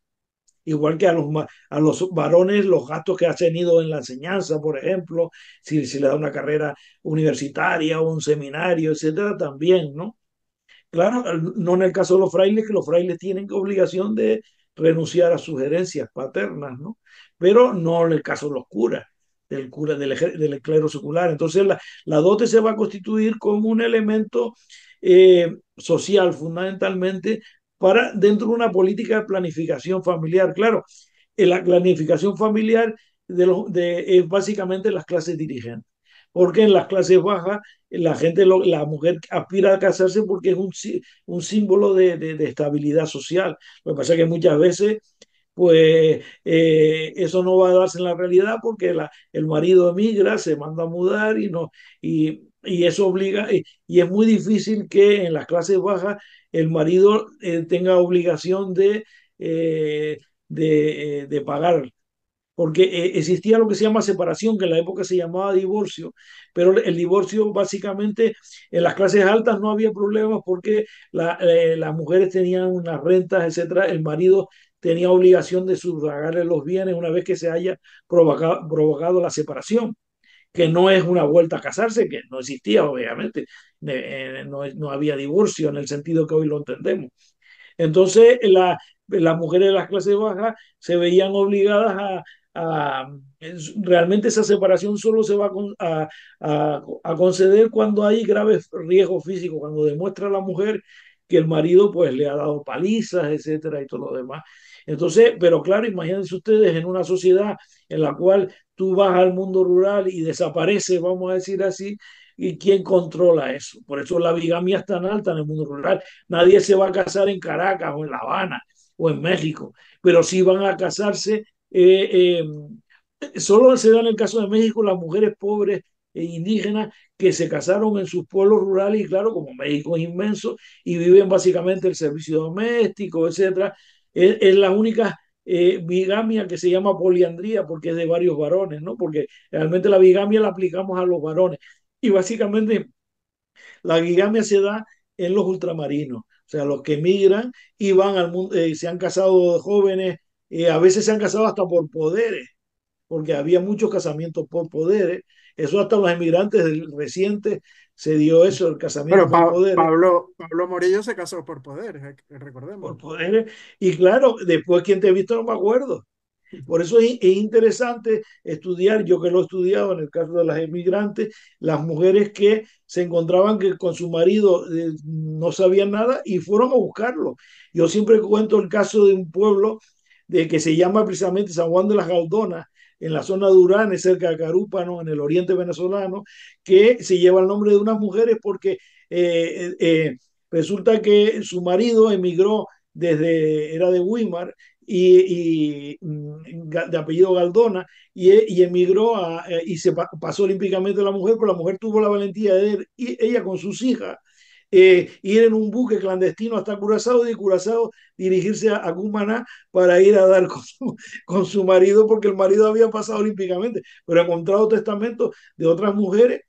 Speaker 2: Igual que a los, a los varones, los gastos que ha tenido en la enseñanza, por ejemplo, si, si le da una carrera universitaria o un seminario, etcétera, también, ¿no? Claro, no en el caso de los frailes, que los frailes tienen obligación de renunciar a sus herencias paternas, ¿no? pero no en el caso de los curas, del, cura, del, clero secular. Entonces la, dote se va a constituir como un elemento eh, social fundamentalmente para dentro de una política de planificación familiar. Claro, eh, la planificación familiar de es básicamente las clases dirigentes, porque en las clases bajas eh, la gente, la mujer aspira a casarse porque es un, un símbolo de estabilidad social. Lo que pasa es que muchas veces pues eh, eso no va a darse en la realidad porque el marido emigra, se manda a mudar y, no, y, eso obliga, y, es muy difícil que en las clases bajas el marido eh, tenga obligación de, eh, de, pagar porque existía lo que se llama separación, que en la época se llamaba divorcio, pero el divorcio básicamente en las clases altas no había problemas porque las mujeres tenían unas rentas, etcétera, el marido tenía obligación de subragarle los bienes una vez que se haya provocado, la separación, que no es una vuelta a casarse, que no existía obviamente, eh, no, había divorcio en el sentido que hoy lo entendemos. Entonces, las mujeres de las clases bajas se veían obligadas a, realmente esa separación solo se va a, conceder cuando hay graves riesgos físicos, cuando demuestra la mujer que el marido pues le ha dado palizas, etcétera, y todo lo demás. Entonces, pero claro, imagínense ustedes en una sociedad en la cual tú vas al mundo rural y desaparece, vamos a decir así, ¿Y quién controla eso? Por eso la bigamia es tan alta en el mundo rural. Nadie se va a casar en Caracas o en La Habana o en México, pero sí van a casarse. Eh, em, solo se da en el caso de México las mujeres pobres e indígenas que se casaron en sus pueblos rurales y claro, como México es inmenso y viven básicamente el servicio doméstico, etcétera, es, la única eh, bigamia que se llama poliandría porque es de varios varones, ¿no? Porque realmente la bigamia la aplicamos a los varones. Y básicamente la bigamia se da en los ultramarinos, o sea, los que emigran y van al mundo, eh, se han casado jóvenes, eh, a veces se han casado hasta por poderes, porque había muchos casamientos por poderes, eso hasta los emigrantes reciente se dio eso, el casamiento por Pablo, Pablo Morillo se casó por
Speaker 1: poder eh, recordemos.
Speaker 2: Por poder Y claro, después quien te visto no me acuerdo. Por eso es, interesante estudiar, yo que lo he estudiado en el caso de las emigrantes, las mujeres que se encontraban que con su marido eh, no sabían nada y fueron a buscarlo. Yo siempre cuento el caso de un pueblo de que se llama precisamente San Juan de las Galdonas, en la zona de Uranes, cerca de Carúpano, en el oriente venezolano, que se lleva el nombre de unas mujeres porque eh, eh, eh, resulta que su marido emigró desde, era de Weimar, y, mm, de apellido Galdona y, emigró y se pasó olímpicamente la mujer, pero la mujer tuvo la valentía de y ella con sus hijas eh, ir en un buque clandestino hasta Curazao, de Curazao dirigirse a, Cumaná para ir a dar [LAUGHS] con su, marido, porque el marido había pasado olímpicamente, pero ha encontrado testamentos de otras mujeres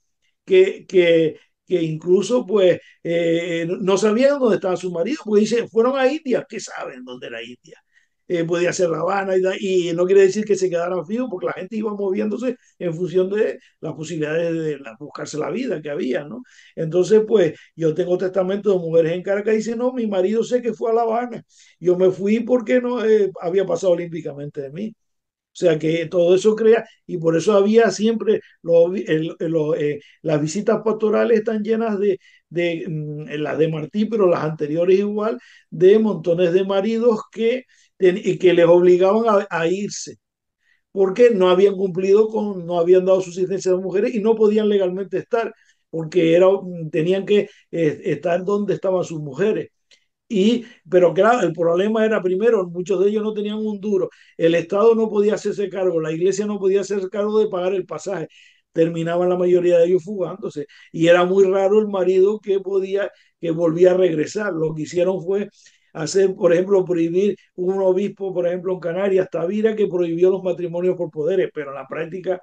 Speaker 2: que, que, que incluso pues eh, no sabían dónde estaba su marido, porque dicen fueron a India, ¿qué saben dónde era India? Eh, podía ser La Habana y, no quiere decir que se quedaran fijos porque la gente iba moviéndose en función de las posibilidades de buscarse la vida que había, ¿no? Entonces, pues yo tengo testamento de mujeres en Caracas y dicen, no, mi marido sé que fue a La Habana, yo me fui porque no eh, había pasado olímpicamente de mí. O sea que todo eso crea, y por eso había siempre, eh, las visitas pastorales están llenas de, de, mm, las de Martí, pero las anteriores igual, de montones de maridos que y que les obligaban a, irse porque no habían cumplido con, no habían dado subsistencia a las mujeres y no podían legalmente estar, porque era, tenían que eh, estar donde estaban sus mujeres. Y, pero claro, el problema era primero, muchos de ellos no tenían un duro, el Estado no podía hacerse cargo, la iglesia no podía hacerse cargo de pagar el pasaje, terminaban la mayoría de ellos fugándose y era muy raro el marido que podía, que volvía a regresar, lo que hicieron fue hacer, por ejemplo, prohibir un obispo, por ejemplo, en Canarias, Tavira, que prohibió los matrimonios por poderes, pero en la práctica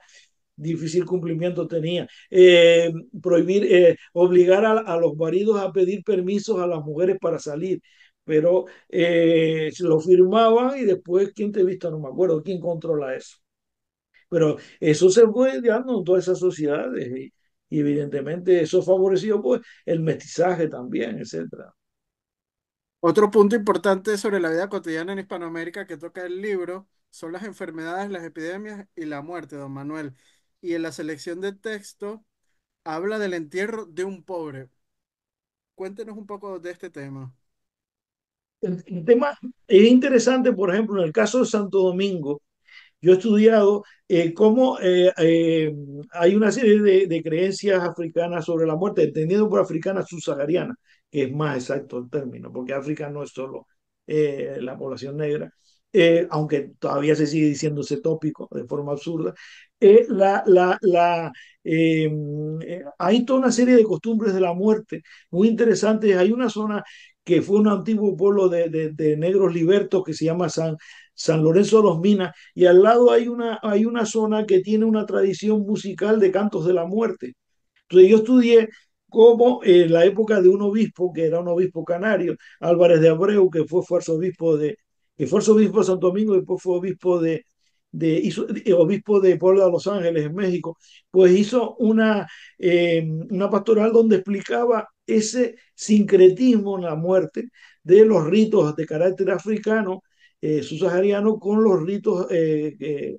Speaker 2: difícil cumplimiento tenía. Eh, prohibir, eh, obligar a, los maridos a pedir permisos a las mujeres para salir, pero eh, lo firmaban y después, ¿quién te vista? No me acuerdo, ¿quién controla eso? Pero eso se fue en todas esas sociedades y, y evidentemente eso favoreció pues, el mestizaje también, etcétera.
Speaker 1: Otro punto importante sobre la vida cotidiana en Hispanoamérica que toca el libro son las enfermedades, las epidemias y la muerte, don Manuel. Y en la selección de texto habla del entierro de un pobre. Cuéntenos un poco de este tema.
Speaker 2: El, tema es interesante, por ejemplo, en el caso de Santo Domingo, yo he estudiado eh, cómo eh, eh, hay una serie de, creencias africanas sobre la muerte, entendiendo por africana subsahariana, que es más exacto el término, porque África no es solo la población negra, aunque todavía se sigue diciendo ese tópico de forma absurda. la, la, la em, hay toda una serie de costumbres de la muerte muy interesantes. Hay una zona que fue un antiguo pueblo de, de negros libertos que se llama San, San Lorenzo de los Minas, y al lado hay una, hay una zona que tiene una tradición musical de cantos de la muerte. Entonces yo estudié cómo en eh, la época de un obispo, que era un obispo canario, Álvarez de Abreu, que fue obispo de, que obispo de Santo Domingo y después fue obispo de, de, eh, obispo de Puebla de Los Ángeles, en México, pues hizo una, eh, una pastoral donde explicaba ese sincretismo en la muerte de los ritos de carácter africano su eh, subsahariano con los ritos, eh, eh,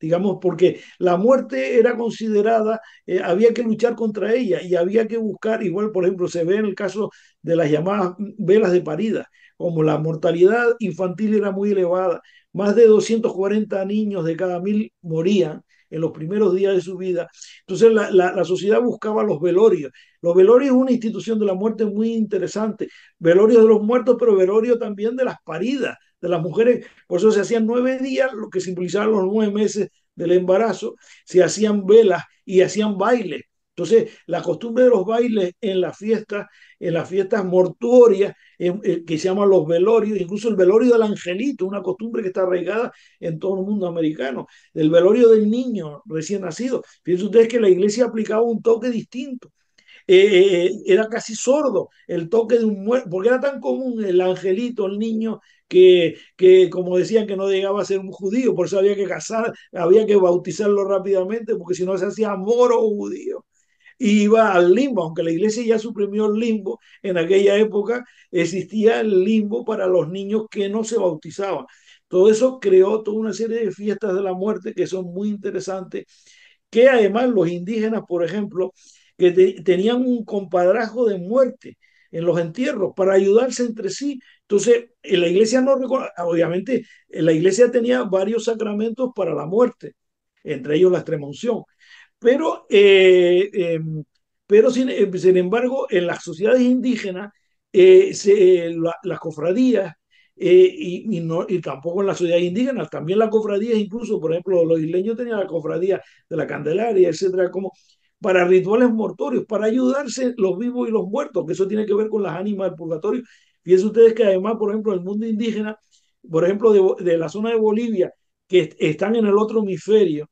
Speaker 2: digamos, porque la muerte era considerada, había que luchar contra ella y había que buscar, igual por ejemplo se ve en el caso de las llamadas velas de parida, como la mortalidad infantil era muy elevada, más de 240 niños de cada mil morían en los primeros días de su vida. Entonces la, la, sociedad buscaba los velorios. Los velorios es una institución de la muerte muy interesante. Velorios de los muertos, pero velorio también de las paridas, de las mujeres, por eso se hacían nueve días, lo que simbolizaba los nueve meses del embarazo, se hacían velas y hacían bailes. Entonces, la costumbre de los bailes en las fiestas, en las fiestas mortuorias, eh, que se llaman los velorios, incluso el velorio del angelito, una costumbre que está arraigada en todo el mundo americano, el velorio del niño recién nacido. Fíjense ustedes que la iglesia aplicaba un toque distinto. Eh, eh, era casi sordo el toque de un muerto, porque era tan común el angelito, el niño que, como decían que no llegaba a ser un judío, por eso había que casar, había que bautizarlo rápidamente, porque si no se hacía moro o judío. iba al limbo, aunque la iglesia ya suprimió el limbo, en aquella época existía el limbo para los niños que no se bautizaban. Todo eso creó toda una serie de fiestas de la muerte que son muy interesantes, que además los indígenas, por ejemplo, que tenían un compadrajo de muerte en los entierros para ayudarse entre sí entonces, en la iglesia no ah, obviamente, la iglesia tenía varios sacramentos para la muerte, entre ellos la extremunción. Pero, eh, em, pero eh, sin, embargo, en las sociedades indígenas, eh, las cofradías y, tampoco en las sociedades indígenas, también las cofradías, incluso, por ejemplo, los isleños tenían la cofradía de la Candelaria, etcétera, como para rituales mortuorios para ayudarse los vivos y los muertos, que eso tiene que ver con las ánimas del purgatorio Fíjense ustedes que además, por ejemplo, el mundo indígena, por ejemplo, de, la zona de Bolivia, que están en el otro hemisferio,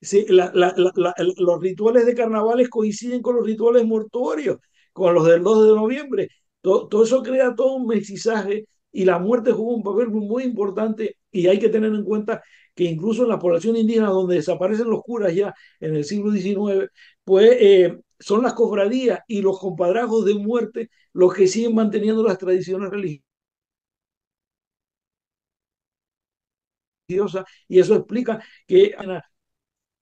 Speaker 2: los rituales de carnavales coinciden con los rituales mortuorios, con los del 2 de noviembre. Todo, eso crea todo un mestizaje y la muerte jugó un papel muy importante y hay que tener en cuenta que incluso en la población indígena, donde desaparecen los curas ya en el siglo XIX, pues eh, son las cofradías y los compadrazgos de muerte los que siguen manteniendo las tradiciones religiosas. Y eso explica que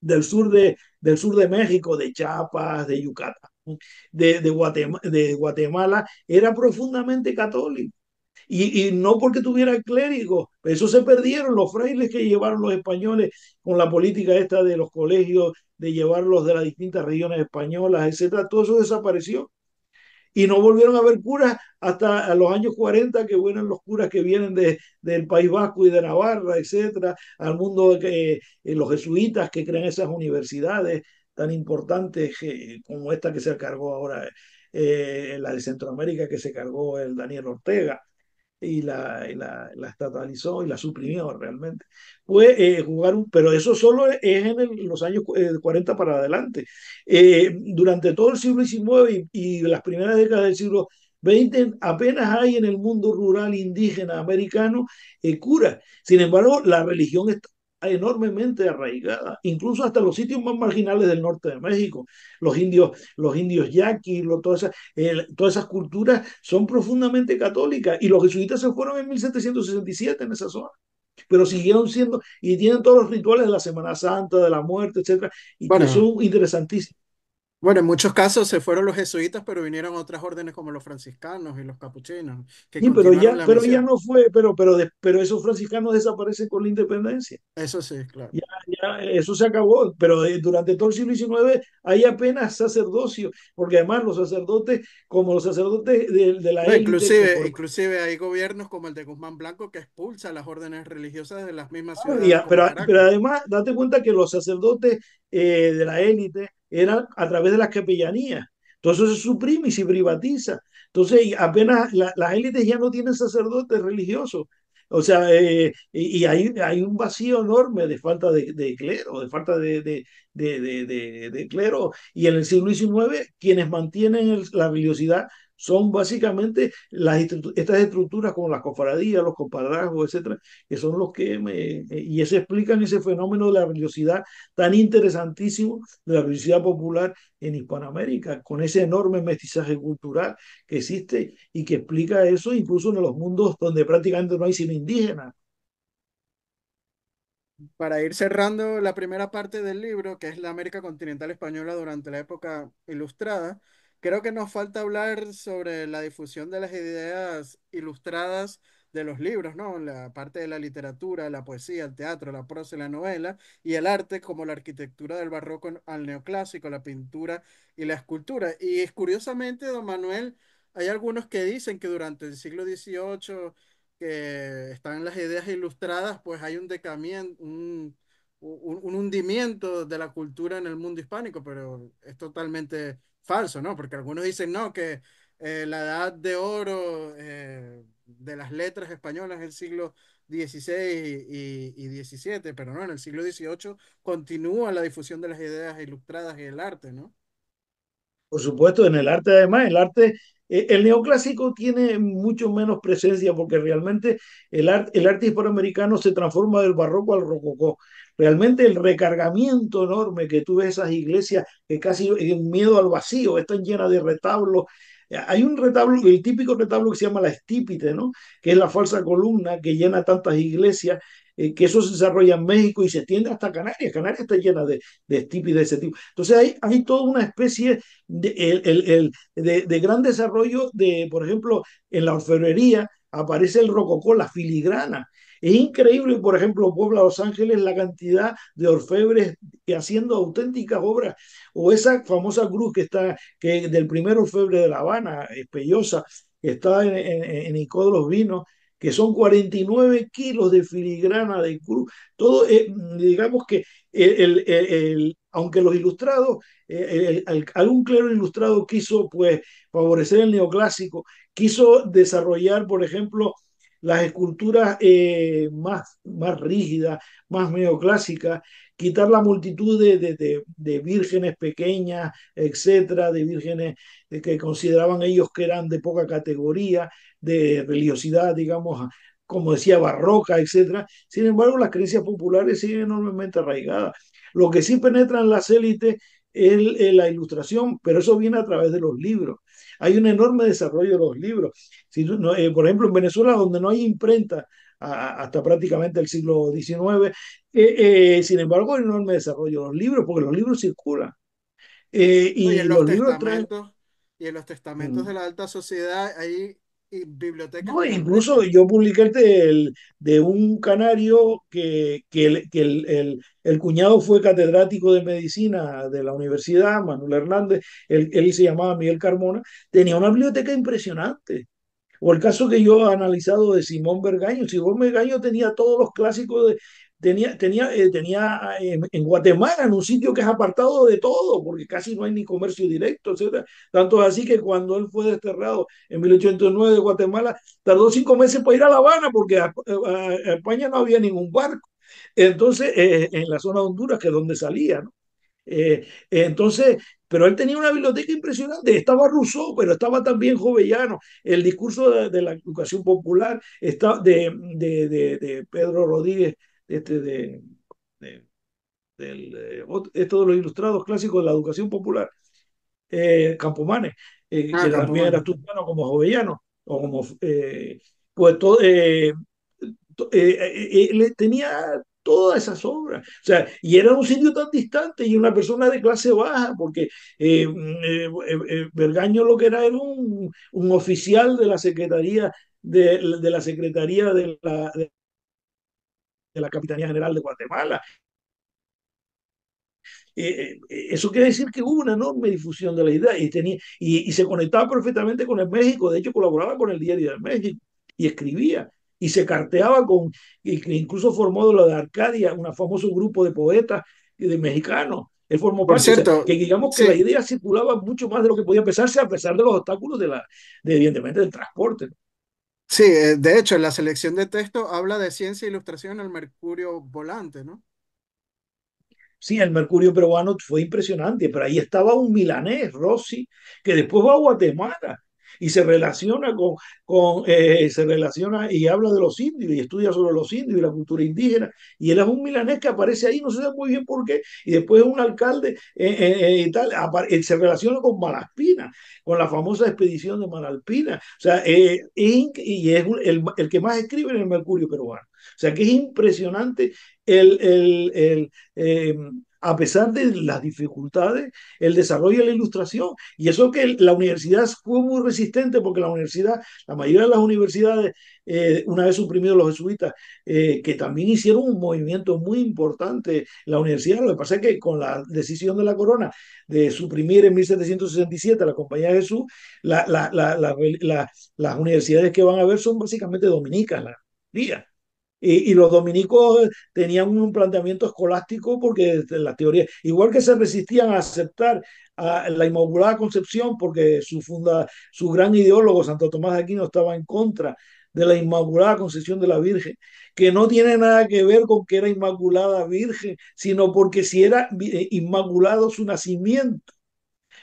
Speaker 2: del sur de, del sur de México, de Chiapas, de Yucatán, de, de de Guatemala, era profundamente católico. Y, no porque tuviera clérigos, pues eso se perdieron los frailes que llevaron los españoles con la política esta de los colegios, de llevarlos de las distintas regiones españolas, etcétera, todo eso desapareció. Y no volvieron a haber curas hasta los años 40, que fueron los curas que vienen de, del País Vasco y de Navarra, etcétera, al mundo de eh, los jesuitas que crean esas universidades tan importantes como esta que se cargó ahora, eh, la de Centroamérica que se cargó el Daniel Ortega y la, la, la, estatalizó y la suprimió realmente. Fue eh, jugar un, pero eso solo es en los años 40 eh, para adelante. Eh, durante todo el siglo XIX y, y, las primeras décadas del siglo XX, apenas hay en el mundo rural indígena americano curas. Sin embargo, la religión está enormemente arraigada, incluso hasta los sitios más marginales del norte de México, los indios, los indios yaquis, todas, esas, todas esas culturas son profundamente católicas y los jesuitas se fueron en 1767 en esa zona, pero
Speaker 1: siguieron siendo y tienen todos los rituales de la Semana Santa, de la muerte, etcétera, y son interesantísimos. Bueno, en muchos casos se fueron los jesuitas, pero vinieron otras órdenes como los franciscanos y los capuchinos. pero ya, pero
Speaker 2: no fue, pero, pero, pero esos franciscanos desaparecen con la independencia. Eso sí, claro. Ya, eso se acabó, pero eh, durante todo el siglo XIX hay apenas sacerdocio, porque además los sacerdotes, como los sacerdotes de, la no, inclusive,
Speaker 1: inclusive hay gobiernos como el de Guzmán Blanco que expulsa las órdenes religiosas de las mismas ah, ciudades.
Speaker 2: pero, pero además, date cuenta que los sacerdotes eh, de la élite era a través de las capellanías. Entonces se suprime y se privatiza. Entonces apenas las élites ya no tienen sacerdotes religiosos. O sea, eh, y, hay, un vacío enorme de falta de, clero, de falta de, clero. Y en el siglo XIX, quienes mantienen la religiosidad son básicamente las, estas estructuras como las cofradías, los compadrazgos, etcétera, que son los que y eso explican ese fenómeno de la religiosidad tan interesantísimo de la religiosidad popular en Hispanoamérica, con ese enorme mestizaje cultural que existe y que explica eso incluso en los mundos donde prácticamente no hay sino indígenas.
Speaker 1: Para ir cerrando la primera parte del libro, que es la América continental española durante la época ilustrada, Creo que nos falta hablar sobre la difusión de las ideas ilustradas de los libros, ¿no? La parte de la literatura, la poesía, el teatro, la prosa, la novela y el arte como la arquitectura del barroco al neoclásico, la pintura y la escultura. Y es curiosamente, don Manuel, hay algunos que dicen que durante el siglo XVIII que están las ideas ilustradas, pues hay un decamien un, un hundimiento de la cultura en el mundo hispánico, pero es totalmente falso, ¿no? Porque algunos dicen, no, que eh, la edad de oro eh, de las letras españolas es el siglo XVI y, XVII, pero no, en el siglo XVIII continúa la difusión de las ideas ilustradas y el arte, ¿no?
Speaker 2: Por supuesto, en el arte además, el arte, eh, el neoclásico tiene mucho menos presencia porque realmente el, el arte hispanoamericano se transforma del barroco al rococó. Realmente el recargamiento enorme que tuve esas iglesias que casi en miedo al vacío, están llenas de retablos. Eh, hay un retablo, el típico retablo que se llama la estípite, ¿no? Que es la falsa columna que llena tantas iglesias eh, que eso se desarrolla en México y se extiende hasta Canarias. Canarias está llena de, de de ese tipo. Entonces hay, toda una especie de, de, gran desarrollo de, por ejemplo, en la orfebrería aparece el rococó, la filigrana, es increíble, por ejemplo, Puebla, Los Ángeles, la cantidad de orfebres haciendo auténticas obras, o esa famosa cruz que está que del primer orfebre de La Habana, Espellosa, que está en, en, los Vinos, que son 49 kilos de filigrana de cruz. Todo, eh, digamos que, el, aunque los ilustrados, eh, algún clero ilustrado quiso pues, favorecer el neoclásico, quiso desarrollar, por ejemplo, las esculturas eh, más, más rígidas, más neoclásicas, quitar la multitud de, vírgenes pequeñas, etcétera, de vírgenes eh, que consideraban ellos que eran de poca categoría, de religiosidad, digamos, como decía, barroca, etcétera. Sin embargo, las creencias populares siguen enormemente arraigadas. Lo que sí penetran las élites es eh, la ilustración, pero eso viene a través de los libros. Hay un enorme desarrollo de los libros. Eh, por ejemplo, en Venezuela, donde no hay imprenta hasta prácticamente el siglo XIX, eh, eh, sin embargo, hay un enorme desarrollo de los libros, porque los libros circulan. y, en los,
Speaker 1: Y en los testamentos mm. de la alta sociedad hay
Speaker 2: biblioteca incluso yo publiqué el de un canario que, que, el, el, el, cuñado fue catedrático de medicina de la universidad, Manuel Hernández, él, él se llamaba Miguel Carmona, tenía una biblioteca impresionante. O el caso que yo he analizado de Simón Bergaño. Simón Bergaño tenía todos los clásicos de, tenía, tenía, eh, eh, en, Guatemala, en un sitio que es apartado de todo, porque casi no hay ni comercio directo, etc. Tanto así que cuando él fue desterrado en 1809 de Guatemala, tardó cinco meses para ir a La Habana, porque a, España no había ningún barco. Entonces, eh, en la zona de Honduras, que es donde salía, ¿no? entonces, pero él tenía una biblioteca impresionante. Estaba Rousseau, pero estaba también Jovellano. El discurso de, la educación popular está de, de, de Pedro Rodríguez este de, de de eh, los ilustrados clásicos de la educación popular, eh, Campomanes, eh, ah, que también era turbano como Jovellano, o pues todo, tenía todas esas obras, o sea, y era un sitio tan distante y una persona de clase baja, porque mm, Bergaño lo que era era un, un oficial de la Secretaría de, la Secretaría de la, de de la Capitanía General de Guatemala. Eh, eh, eh, eso quiere decir que hubo una enorme difusión de la idea y, tenía, y, se conectaba perfectamente con el México, de hecho colaboraba con el Diario de México y escribía y se carteaba con, que incluso formó de la de Arcadia, un famoso grupo de poetas y de mexicanos. Él formó parte, cierto, que
Speaker 1: digamos que la idea circulaba mucho más de lo que podía pensarse a pesar de los obstáculos de la, de, evidentemente del transporte. Sí, eh, de hecho, en la selección de texto habla de ciencia e ilustración el mercurio volante, ¿no?
Speaker 2: Sí, el mercurio peruano fue impresionante, pero ahí estaba un milanés, Rossi, que después va a Guatemala y se relaciona con, con eh, se relaciona y habla de los indios y estudia sobre los indios y la cultura indígena. Y él es un milanés que aparece ahí, no sé muy bien por qué, y después es un alcalde eh, eh, y tal, se relaciona con Malaspina, con la famosa expedición de Malaspina. O sea, y es el, que más escribe en el Mercurio peruano. O sea que es impresionante el, el, a pesar de las dificultades, el desarrollo de la ilustración. Y eso que la universidad fue muy resistente, porque la universidad, la mayoría de las universidades, eh, una vez suprimidos los jesuitas, eh, que también hicieron un movimiento muy importante, la universidad, lo que pasa es que con la decisión de la corona de suprimir en 1767 la Compañía de Jesús, las universidades que van a ver son básicamente dominicas, las y, los dominicos tenían un planteamiento escolástico porque este, la teoría igual que se resistían a aceptar a la inmaculada concepción porque su, funda, su gran ideólogo Santo Tomás de Aquino estaba en contra de la Inmaculada Concepción de la Virgen, que no tiene nada que ver con que era Inmaculada Virgen, sino porque si era eh, inmaculado su nacimiento,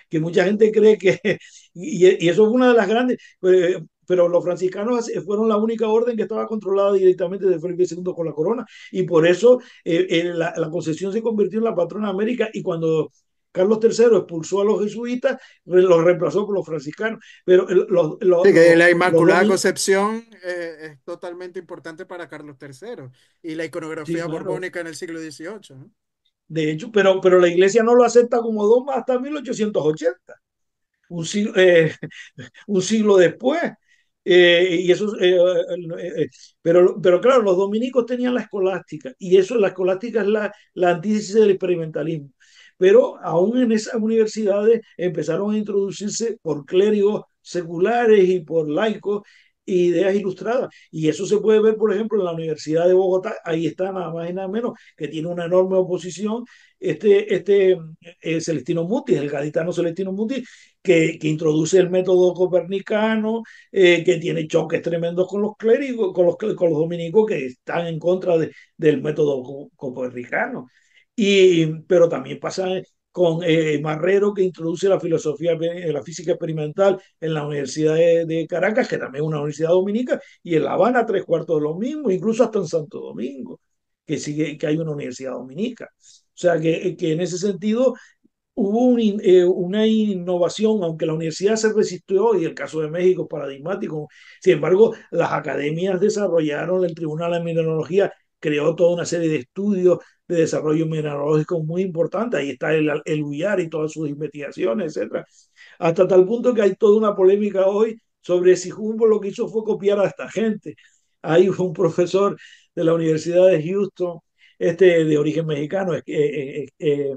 Speaker 2: que mucha gente cree que, [LAUGHS] y, eso es una de las grandes, eh, pero los franciscanos eh, fueron la única orden que estaba controlada directamente de Felipe II con la corona, y por eso eh, eh, la, Concepción concesión se convirtió en la patrona de América, y cuando Carlos III expulsó a los jesuitas, los reemplazó con los franciscanos. Pero la Inmaculada Concepción
Speaker 1: es totalmente importante para Carlos III y la iconografía borbónica en el siglo XVIII.
Speaker 2: De hecho, pero, pero la iglesia no lo acepta como dogma hasta 1880, un [LAUGHS] un siglo después. Eh, y eso, eh, eh, pero, pero claro, los dominicos tenían la escolástica y eso, la escolástica es la, la antítesis del experimentalismo. Pero aún en esas universidades empezaron a introducirse por clérigos seculares y por laicos ideas ilustradas. Y eso se puede ver, por ejemplo, en la Universidad de Bogotá, ahí está nada más y nada menos, que tiene una enorme oposición, este, este Celestino Mutis, el gaditano Celestino Mutis, que, introduce el método copernicano, eh, que tiene choques tremendos con los clérigos, con los, con los dominicos que están en contra del método copernicano. Y, pero también pasa con eh, Marrero, que introduce la filosofía, eh, la física experimental en la Universidad de, Caracas, que también es una universidad dominica, y en La Habana tres cuartos de lo mismo, incluso hasta en Santo Domingo, que sigue, que hay una universidad dominica. O sea, que, que en ese sentido hubo eh, una innovación, aunque la universidad se resistió, y el caso de México es paradigmático, sin embargo, las academias desarrollaron, el Tribunal de Mineralogía creó toda una serie de estudios de desarrollo mineralógico muy importantes, ahí está el, el y todas sus investigaciones, etc. Hasta tal punto que hay toda una polémica hoy sobre si Jumbo lo que hizo fue copiar a esta gente. Ahí fue un profesor de la Universidad de Houston, este, de origen mexicano, que eh, eh,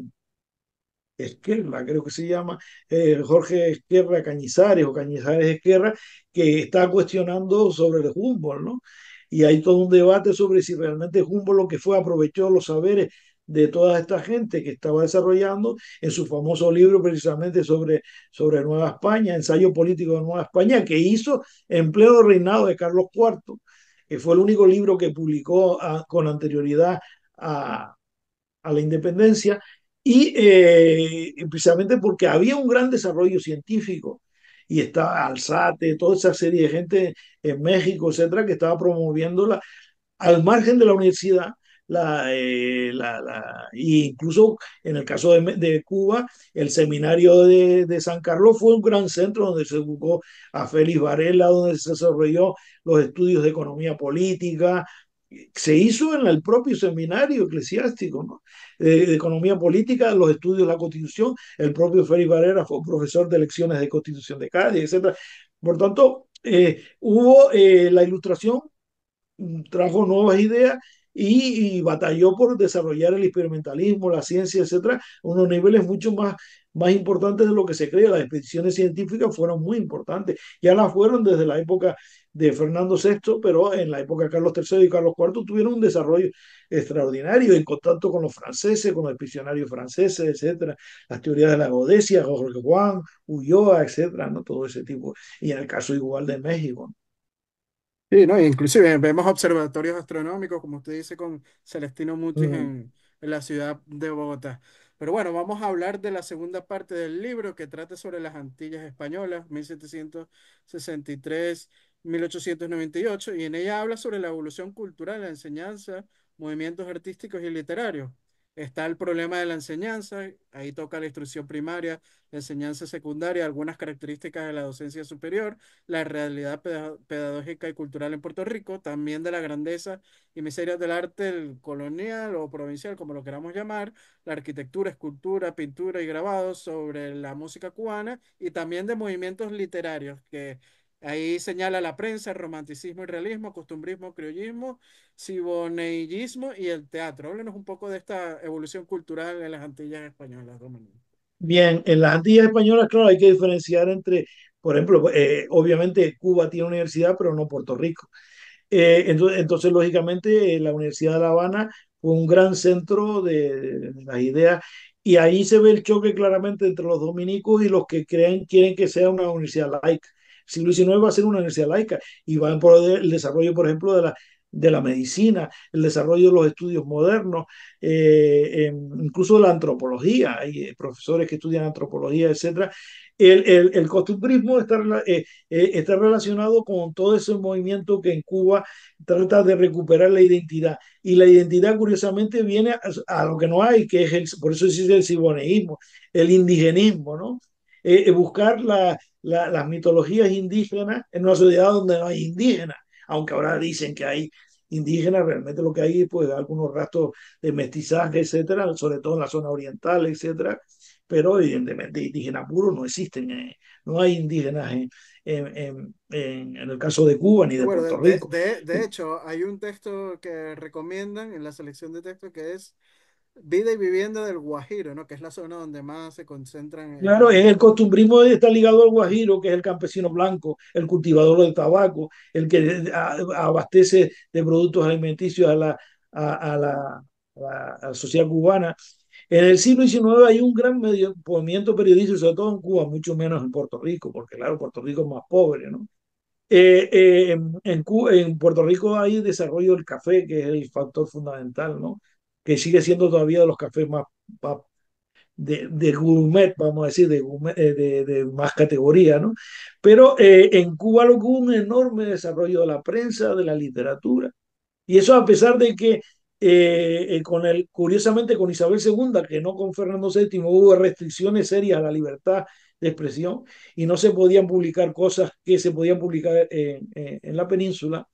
Speaker 2: Esquerra, creo que se llama, eh, Jorge Esquerra Cañizares o Cañizares Esquerra, que está cuestionando sobre el Humboldt, ¿no? Y hay todo un debate sobre si realmente Humboldt lo que fue aprovechó los saberes de toda esta gente que estaba desarrollando en su famoso libro precisamente sobre, sobre Nueva España, Ensayo Político de Nueva España, que hizo empleo pleno reinado de Carlos IV, que fue el único libro que publicó ah, con anterioridad a, a la independencia y eh, precisamente porque había un gran desarrollo científico y estaba Alzate, toda esa serie de gente en México, etcétera, que estaba promoviéndola al margen de la universidad. La, y eh, e incluso en el caso de, Cuba, el seminario de, de, San Carlos fue un gran centro donde se educó a Félix Varela, donde se desarrolló los estudios de economía política, se hizo en el propio seminario eclesiástico eh, de economía política, los estudios de la constitución, el propio Félix Barrera fue profesor de lecciones de constitución de Cádiz, etc. Por tanto, eh, hubo eh, la ilustración, mm, trajo nuevas ideas y, batalló por desarrollar el experimentalismo, la ciencia, etcétera, unos niveles mucho más, más importantes de lo que se cree. Las expediciones científicas fueron muy importantes, ya las fueron desde la época de Fernando VI, pero en la época de Carlos III y Carlos IV tuvieron un desarrollo extraordinario en contacto con los franceses, con los expedicionarios franceses, etcétera, las teorías de la godesia, Jorge Juan, Ulloa, etcétera, ¿no? todo ese tipo, y en el caso igual de México.
Speaker 1: Sí, ¿no? Inclusive vemos observatorios astronómicos, como usted dice, con Celestino Mutis mm. en, en la ciudad de Bogotá. Pero bueno, vamos a hablar de la segunda parte del libro que trata sobre las Antillas Españolas, 1763-1898, y en ella habla sobre la evolución cultural, la enseñanza, movimientos artísticos y literarios. Está el problema de la enseñanza, ahí toca la instrucción primaria, la enseñanza secundaria, algunas características de la docencia superior, la realidad pedagógica y cultural en Puerto Rico, también de la grandeza y miseria del arte colonial o provincial, como lo queramos llamar, la arquitectura, escultura, pintura y grabados sobre la música cubana y también de movimientos literarios que Ahí señala la prensa, romanticismo y realismo, costumbrismo, criollismo, ciboneillismo y el teatro. Háblenos un poco de esta evolución cultural en las Antillas Españolas, Domingo.
Speaker 2: Bien, en las Antillas Españolas, claro, hay que diferenciar entre, por ejemplo, eh, obviamente Cuba tiene universidad, pero no Puerto Rico. Eh, entonces, lógicamente, eh, la Universidad de La Habana fue un gran centro de, de, las ideas y ahí se ve el choque claramente entre los dominicos y los que creen, quieren que sea una universidad laica siglo XIX va a ser una universidad laica y va a poder el desarrollo, por ejemplo, de la, de la medicina, el desarrollo de los estudios modernos, eh, em, incluso de la antropología, hay eh, profesores que estudian antropología, etcétera. El, el, costumbrismo está, eh, está relacionado con todo ese movimiento que en Cuba trata de recuperar la identidad. Y la identidad, curiosamente, viene a, lo que no hay, que es el, por eso existe el siboneísmo, el indigenismo, ¿no? buscar la, las mitologías indígenas en una sociedad donde no hay indígenas, aunque ahora dicen que hay indígenas, realmente lo que hay pues algunos rastros de mestizaje, etcétera, sobre todo en la zona oriental, etcétera, pero evidentemente
Speaker 1: indígenas puros no existen, eh, no hay indígenas en, el caso de Cuba ni de Puerto Rico. De, de, mm. hecho, hay un texto que recomiendan en la selección de textos que es vida y vivienda del Guajiro, ¿no? Que es la zona donde más se concentran. En... Claro,
Speaker 2: el costumbrismo está ligado al Guajiro, que es el campesino blanco, el cultivador de tabaco, el que eh, abastece de productos alimenticios a la, a, la, a la, sociedad cubana. En el siglo XIX hay un gran movimiento periodístico, sobre todo en Cuba, mucho menos en Puerto Rico, porque claro, Puerto Rico es más pobre, ¿no? Eh, eh, en, en Puerto Rico hay desarrollo del café, que es el factor fundamental, ¿no? que sigue siendo todavía de los cafés más, de, gourmet, vamos a decir, de, eh, de, más categoría, ¿no? Pero eh, en Cuba hubo un enorme desarrollo de la prensa, de la literatura, y eso a pesar de que eh, con el, curiosamente con Isabel II, que no con Fernando VII, hubo restricciones serias a la libertad de expresión y no se podían publicar cosas que se podían publicar en la península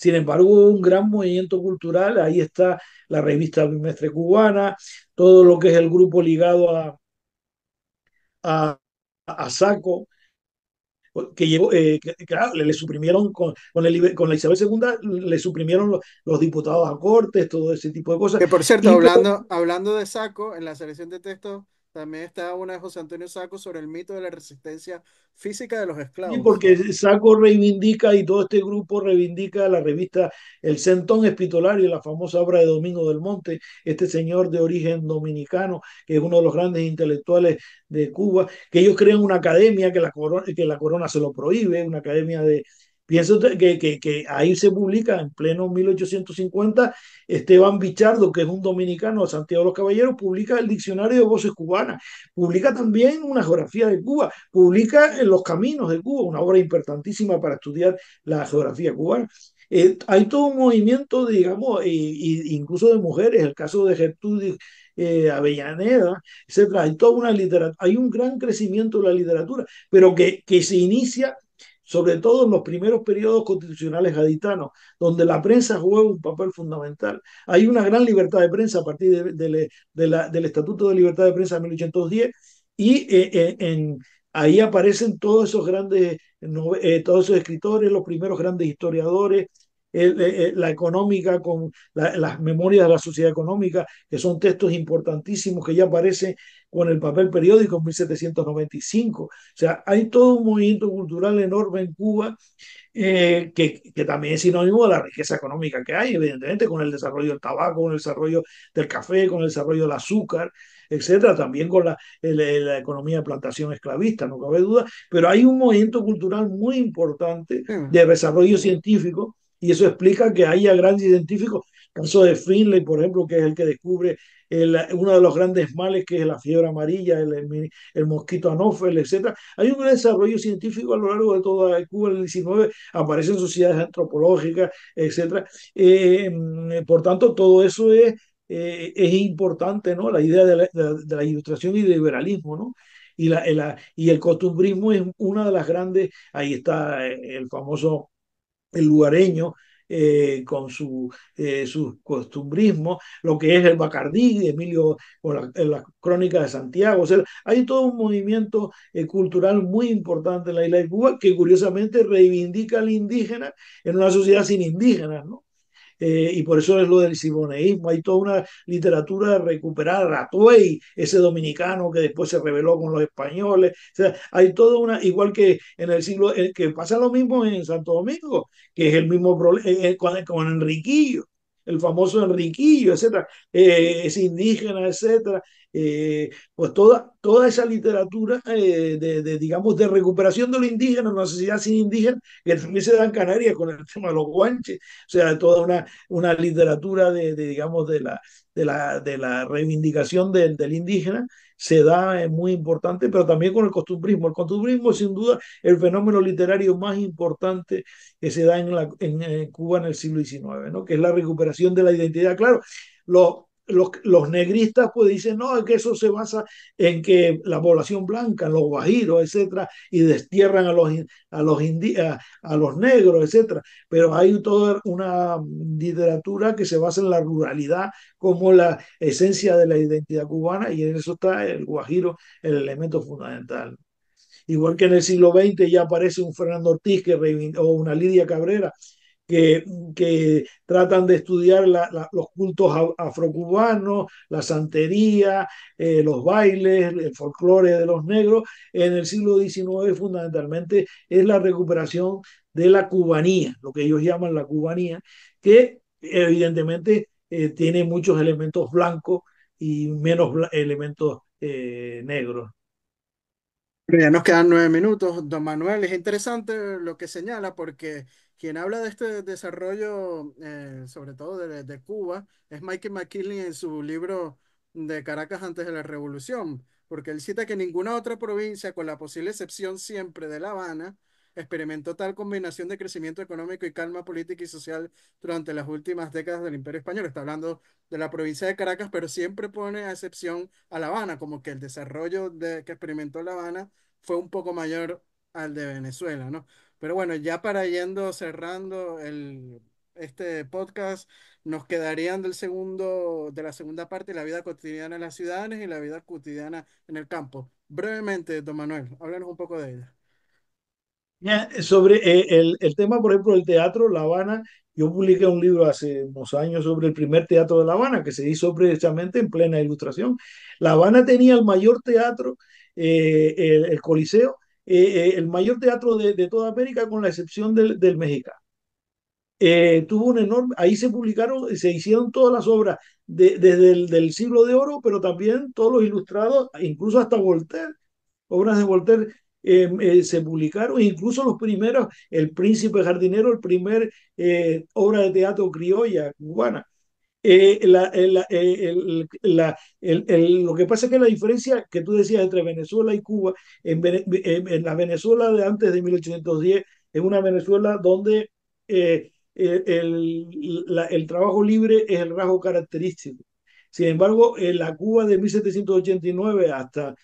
Speaker 2: sin embargo, un gran movimiento cultural, ahí está la revista Bimestre Cubana, todo lo que es el grupo ligado a, a, Saco, que, llevó, claro, eh, ah, le, suprimieron con, con, la Isabel II, le suprimieron los, diputados a cortes, todo ese tipo de cosas. Que por cierto, hablando,
Speaker 1: hablando de Saco, en la selección de textos también está una de José Antonio Saco sobre el mito de la resistencia física de los esclavos. Sí, porque
Speaker 2: Saco reivindica y todo este grupo reivindica la revista El Centón y la famosa obra de Domingo del Monte, este señor de origen dominicano, que es uno de los grandes intelectuales de Cuba, que ellos crean una academia que la corona, que la corona se lo prohíbe, una academia de, Pienso que, que, ahí se publica en pleno 1850 Esteban Bichardo, que es un dominicano de Santiago de los Caballeros, publica el diccionario de voces cubanas, publica también una geografía de Cuba, publica eh, Los Caminos de Cuba, una obra importantísima para estudiar la geografía cubana. Eh, hay todo un movimiento, digamos, e, incluso de mujeres, el caso de Gertrudis eh, Avellaneda, etc. Hay una literatura, hay un gran crecimiento de la literatura, pero que, que se inicia sobre todo en los primeros periodos constitucionales gaditanos, donde la prensa juega un papel fundamental. Hay una gran libertad de prensa a partir del Estatuto de Libertad de Prensa de 1810 y eh, eh, en, ahí aparecen todos esos grandes, eh, todos esos escritores, los primeros grandes historiadores, la económica, con las memorias de la sociedad económica, que son textos importantísimos que ya aparecen con el papel periódico en 1795. O sea, hay todo un movimiento cultural enorme en Cuba eh, que, que, también es sinónimo de la riqueza económica que hay, evidentemente, con el desarrollo del tabaco, con el desarrollo del café, con el desarrollo del azúcar, etcétera, también con la, la economía de plantación esclavista, no cabe duda, pero hay un movimiento cultural muy importante de desarrollo científico y eso explica que haya grandes científicos Caso de Finley, por ejemplo, que es el que descubre uno de los grandes males que es la fiebre amarilla, el, mosquito anófel, etc. Hay un gran desarrollo científico a lo largo de toda Cuba en el 19, aparecen sociedades antropológicas, etcétera eh, por tanto, todo eso es, eh, es importante, ¿no? La idea de la, ilustración y del liberalismo, ¿no? Y, y, el costumbrismo es una de las grandes, ahí está el famoso el lugareño, eh, con su, eh, costumbrismo, lo que es el Bacardí Emilio o la, crónica de Santiago. O sea, hay todo un movimiento eh, cultural muy importante en la isla de Cuba que curiosamente reivindica al indígena en una sociedad sin indígenas, ¿no? Eh, y por eso es lo del simoneísmo. Hay toda una literatura recuperada, Ratuey, ese dominicano que después se rebeló con los españoles. O sea, hay toda una, igual que en el siglo, eh, que pasa lo mismo en Santo Domingo, que es el mismo problema eh, con, Enriquillo el famoso Enriquillo, etcétera, es indígena, etcétera. Eh, pues toda, toda esa literatura eh, de, digamos, de recuperación de lo indígena, una sociedad sin indígena, que también se da en Canarias con el tema de los guanches, o sea, toda una, una literatura de, digamos, de la, de la, de la reivindicación del, del indígena, se da es eh, muy importante, pero también con el costumbrismo. El costumbrismo sin duda el fenómeno literario más importante que se da en, la, en, Cuba en el siglo XIX, ¿no? que es la recuperación de la identidad. Claro, los los, los, negristas pues dicen, no, que eso se basa en que la población blanca, los guajiros, etcétera, y destierran a los, a los, los negros, etcétera. Pero hay toda una literatura que se basa en la ruralidad como la esencia de la identidad cubana y en eso está el guajiro, el elemento fundamental. Igual que en el siglo XX ya aparece un Fernando Ortiz que o una Lidia Cabrera que, tratan de estudiar los cultos afrocubanos, la santería, eh, los bailes, el folclore de los negros, en el siglo XIX fundamentalmente es la recuperación de la cubanía, lo que ellos llaman la cubanía, que evidentemente eh, tiene muchos elementos blancos y menos elementos eh, negros.
Speaker 1: ya nos quedan nueve minutos. Don Manuel, es interesante lo que señala porque quien habla de este desarrollo, eh, sobre todo de, Cuba, es Mike McKinley en su libro de Caracas antes de la Revolución, porque él cita que ninguna otra provincia, con la posible excepción siempre de La Habana, experimentó tal combinación de crecimiento económico y calma política y social durante las últimas décadas del Imperio Español. Está hablando de la provincia de Caracas, pero siempre pone a excepción a La Habana, como que el desarrollo que experimentó La Habana fue un poco mayor al de Venezuela, ¿no? Pero bueno, ya para yendo cerrando el, este podcast, nos quedarían del segundo, de la segunda parte, la vida cotidiana en las ciudades y la vida cotidiana en el campo. Brevemente, don Manuel, háblanos un poco de ella.
Speaker 2: Sobre eh, el, el, tema, por ejemplo, del teatro, La Habana, yo publiqué un libro hace unos años sobre el primer teatro de La Habana, que se hizo precisamente en plena ilustración. La Habana tenía el mayor teatro, eh, el Coliseo, eh, eh, el mayor teatro de, toda América, con la excepción del, del mexicano. Eh, tuvo un enorme, ahí se publicaron, se hicieron todas las obras desde el del siglo de oro, pero también todos los ilustrados, incluso hasta Voltaire, obras de Voltaire em, se publicaron, e incluso los primeros, El Príncipe Jardinero, el primer obra de teatro criolla cubana lo que pasa es que la diferencia que tú decías entre Venezuela y Cuba, en, la Venezuela de antes de 1810, es una Venezuela donde eh, eh, el, trabajo libre es el rasgo característico. Sin embargo, en la Cuba de 1789 hasta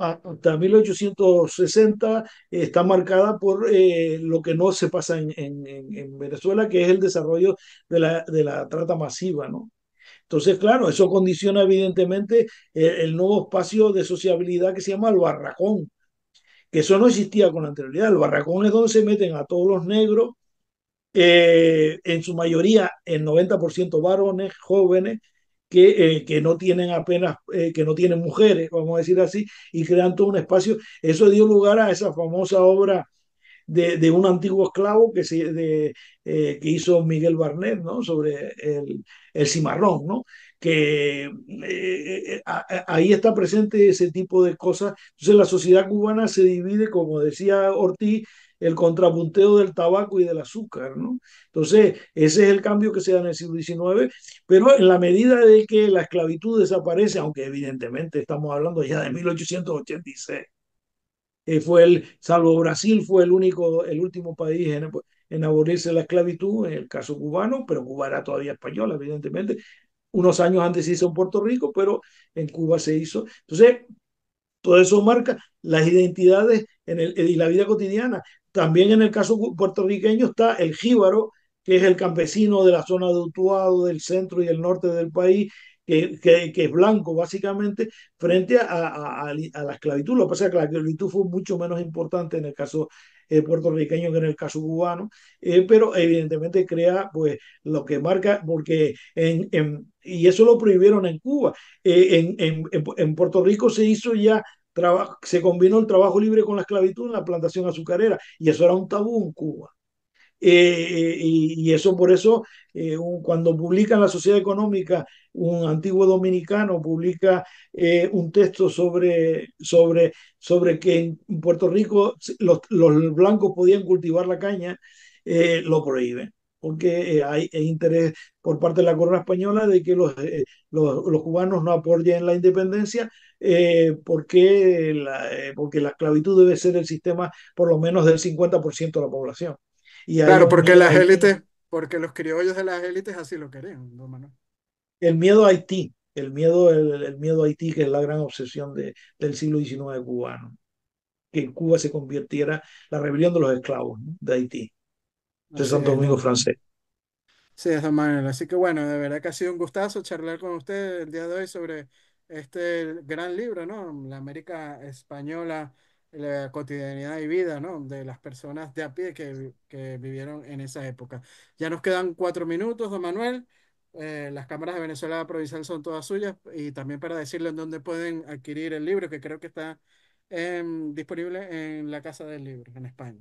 Speaker 2: hasta 1860 está marcada por eh, lo que no se pasa en, Venezuela, que es el desarrollo de la, de la trata masiva, ¿no? Entonces, claro, eso condiciona evidentemente eh, el, nuevo espacio de sociabilidad que se llama el barracón, que eso no existía con anterioridad. El barracón es donde se meten a todos los negros, eh, en su mayoría, el 90% varones, jóvenes, eh, que, no tienen apenas, eh, que no tienen mujeres, vamos a decir así, y crean todo un espacio. Eso dio lugar a esa famosa obra de, un antiguo esclavo que, eh, que hizo Miguel Barnet, ¿no? Sobre el, cimarrón, ¿no? Que ahí está presente ese tipo de cosas. Entonces la sociedad cubana se divide, como decía Ortiz, el contrapunteo del tabaco y del azúcar, ¿no? Entonces, ese es el cambio que se da en el siglo XIX, pero en la medida de que la esclavitud desaparece, aunque evidentemente estamos hablando ya de 1886, eh, fue el, salvo Brasil, fue el único, el último país en, en abolirse la esclavitud, en el caso cubano, pero Cuba era todavía española, evidentemente. Unos años antes se hizo en Puerto Rico, pero en Cuba se hizo. Entonces, todo eso marca las identidades en el, en la vida cotidiana. También en el caso puertorriqueño está el jíbaro, que es el campesino de la zona de Utuado, del centro y el norte del país, que, es blanco básicamente, frente a, la esclavitud. Lo que pasa es que la esclavitud fue mucho menos importante en el caso eh, puertorriqueño que en el caso cubano, eh, pero evidentemente crea pues lo que marca, porque en, y eso lo prohibieron en Cuba. Eh, en, en Puerto Rico se hizo ya se combinó el trabajo libre con la esclavitud en la plantación azucarera y eso era un tabú en Cuba. Eh, eh, y, eso por eso, eh, cuando publica en la Sociedad Económica, un antiguo dominicano publica un texto sobre, sobre, sobre que en Puerto Rico los, blancos podían cultivar la caña, lo prohíben porque hay, interés por parte de la corona española de que los, los cubanos no apoyen la independencia eh, porque, la, eh, porque la esclavitud debe ser el sistema por lo menos del 50% de la población.
Speaker 1: Y claro, porque las élites, porque los criollos de las élites así lo querían, don Manuel?
Speaker 2: El miedo a Haití, el miedo, el, miedo a Haití, que es la gran obsesión de, del siglo XIX cubano, que en Cuba se convirtiera la rebelión de los esclavos de Haití, de Santo Domingo francés.
Speaker 1: Sí, es Manuel. Así que bueno, de verdad que ha sido un gustazo charlar con usted el día de hoy sobre este gran libro, ¿no? La América Española, la cotidianidad y vida, ¿no? De las personas de a pie que, vivieron en esa época. Ya nos quedan cuatro minutos, don Manuel. Eh, las cámaras de Venezuela Provincial son todas suyas y también para decirle en dónde pueden adquirir el libro, que creo que está disponible en la Casa del Libro, en España.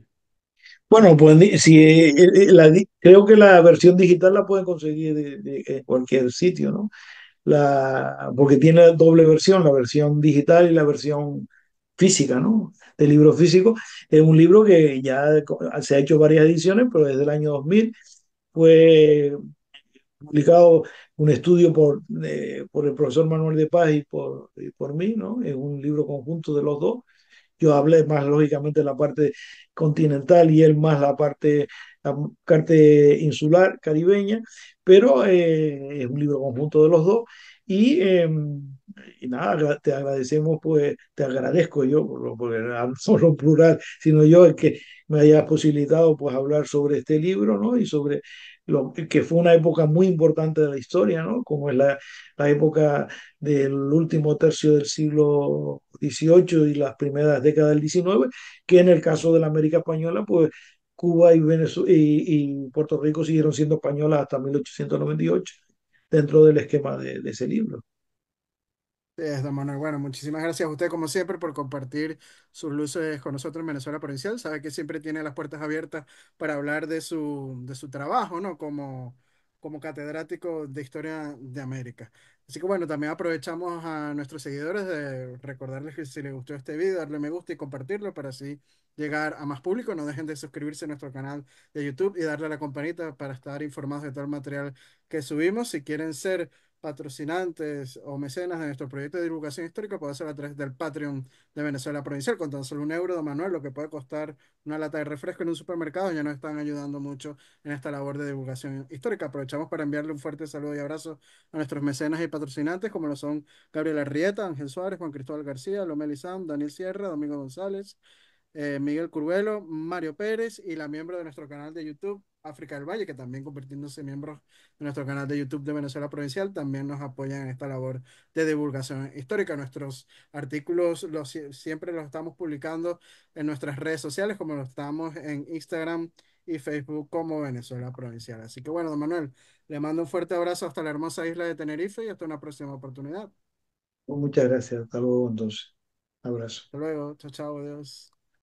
Speaker 2: Bueno, pues si, eh, eh, creo que la versión digital la pueden conseguir de, de cualquier sitio, ¿no? la, porque tiene doble versión, la versión digital y la versión física, ¿no? De libro físico. Es un libro que ya se ha hecho varias ediciones, pero desde el año 2000 fue publicado un estudio por, eh, por el profesor Manuel de Paz y por, por mí, ¿no? Es un libro conjunto de los dos. Yo hablé más lógicamente de la parte continental y él más la parte la insular caribeña, pero eh, es un libro conjunto de los dos y, em, nada, te agradecemos, pues te agradezco yo, porque no solo [LAUGHS] plural, sino yo el que me hayas posibilitado pues hablar sobre este libro, ¿no? Y sobre lo que fue una época muy importante de la historia, ¿no? Como es la, la época del último tercio del siglo XVIII y las primeras décadas del XIX, que en el caso de la América Española, pues Cuba y, y, Puerto Rico siguieron siendo españolas hasta 1898 dentro del esquema de, ese libro.
Speaker 1: Es, don Manuel. Bueno, muchísimas gracias a usted, como siempre, por compartir sus luces con nosotros en Venezuela Provincial. Sabe que siempre tiene las puertas abiertas para hablar de su, de su trabajo, ¿no? Como, como catedrático de Historia de América. Así que bueno, también aprovechamos a nuestros seguidores de recordarles que si les gustó este video, darle me gusta y compartirlo para así llegar a más público. No dejen de suscribirse a nuestro canal de YouTube y darle a la campanita para estar informados de todo el material que subimos. Si quieren ser patrocinantes o mecenas de nuestro proyecto de divulgación histórica puede ser a través del Patreon de Venezuela Provincial. Con tan solo un euro de Manuel, lo que puede costar una lata de refresco en un supermercado, ya nos están ayudando mucho en esta labor de divulgación histórica. Aprovechamos para enviarle un fuerte saludo y abrazo a nuestros mecenas y patrocinantes, como lo son Gabriela Rieta, Ángel Suárez, Juan Cristóbal García, Lomelizan, Daniel Sierra, Domingo González, eh, Miguel Curvelo, Mario Pérez y la miembro de nuestro canal de YouTube, África del Valle, que también convirtiéndose miembros de nuestro canal de YouTube de Venezuela Provincial, también nos apoyan en esta labor de divulgación histórica. Nuestros artículos los, siempre los estamos publicando en nuestras redes sociales, como lo estamos en Instagram y Facebook como Venezuela Provincial. Así que bueno, don Manuel, le mando un fuerte abrazo hasta la hermosa isla de Tenerife y hasta una próxima oportunidad.
Speaker 2: Muchas gracias. Hasta luego entonces. Abrazo.
Speaker 1: Hasta luego. Chao, chao. Adiós.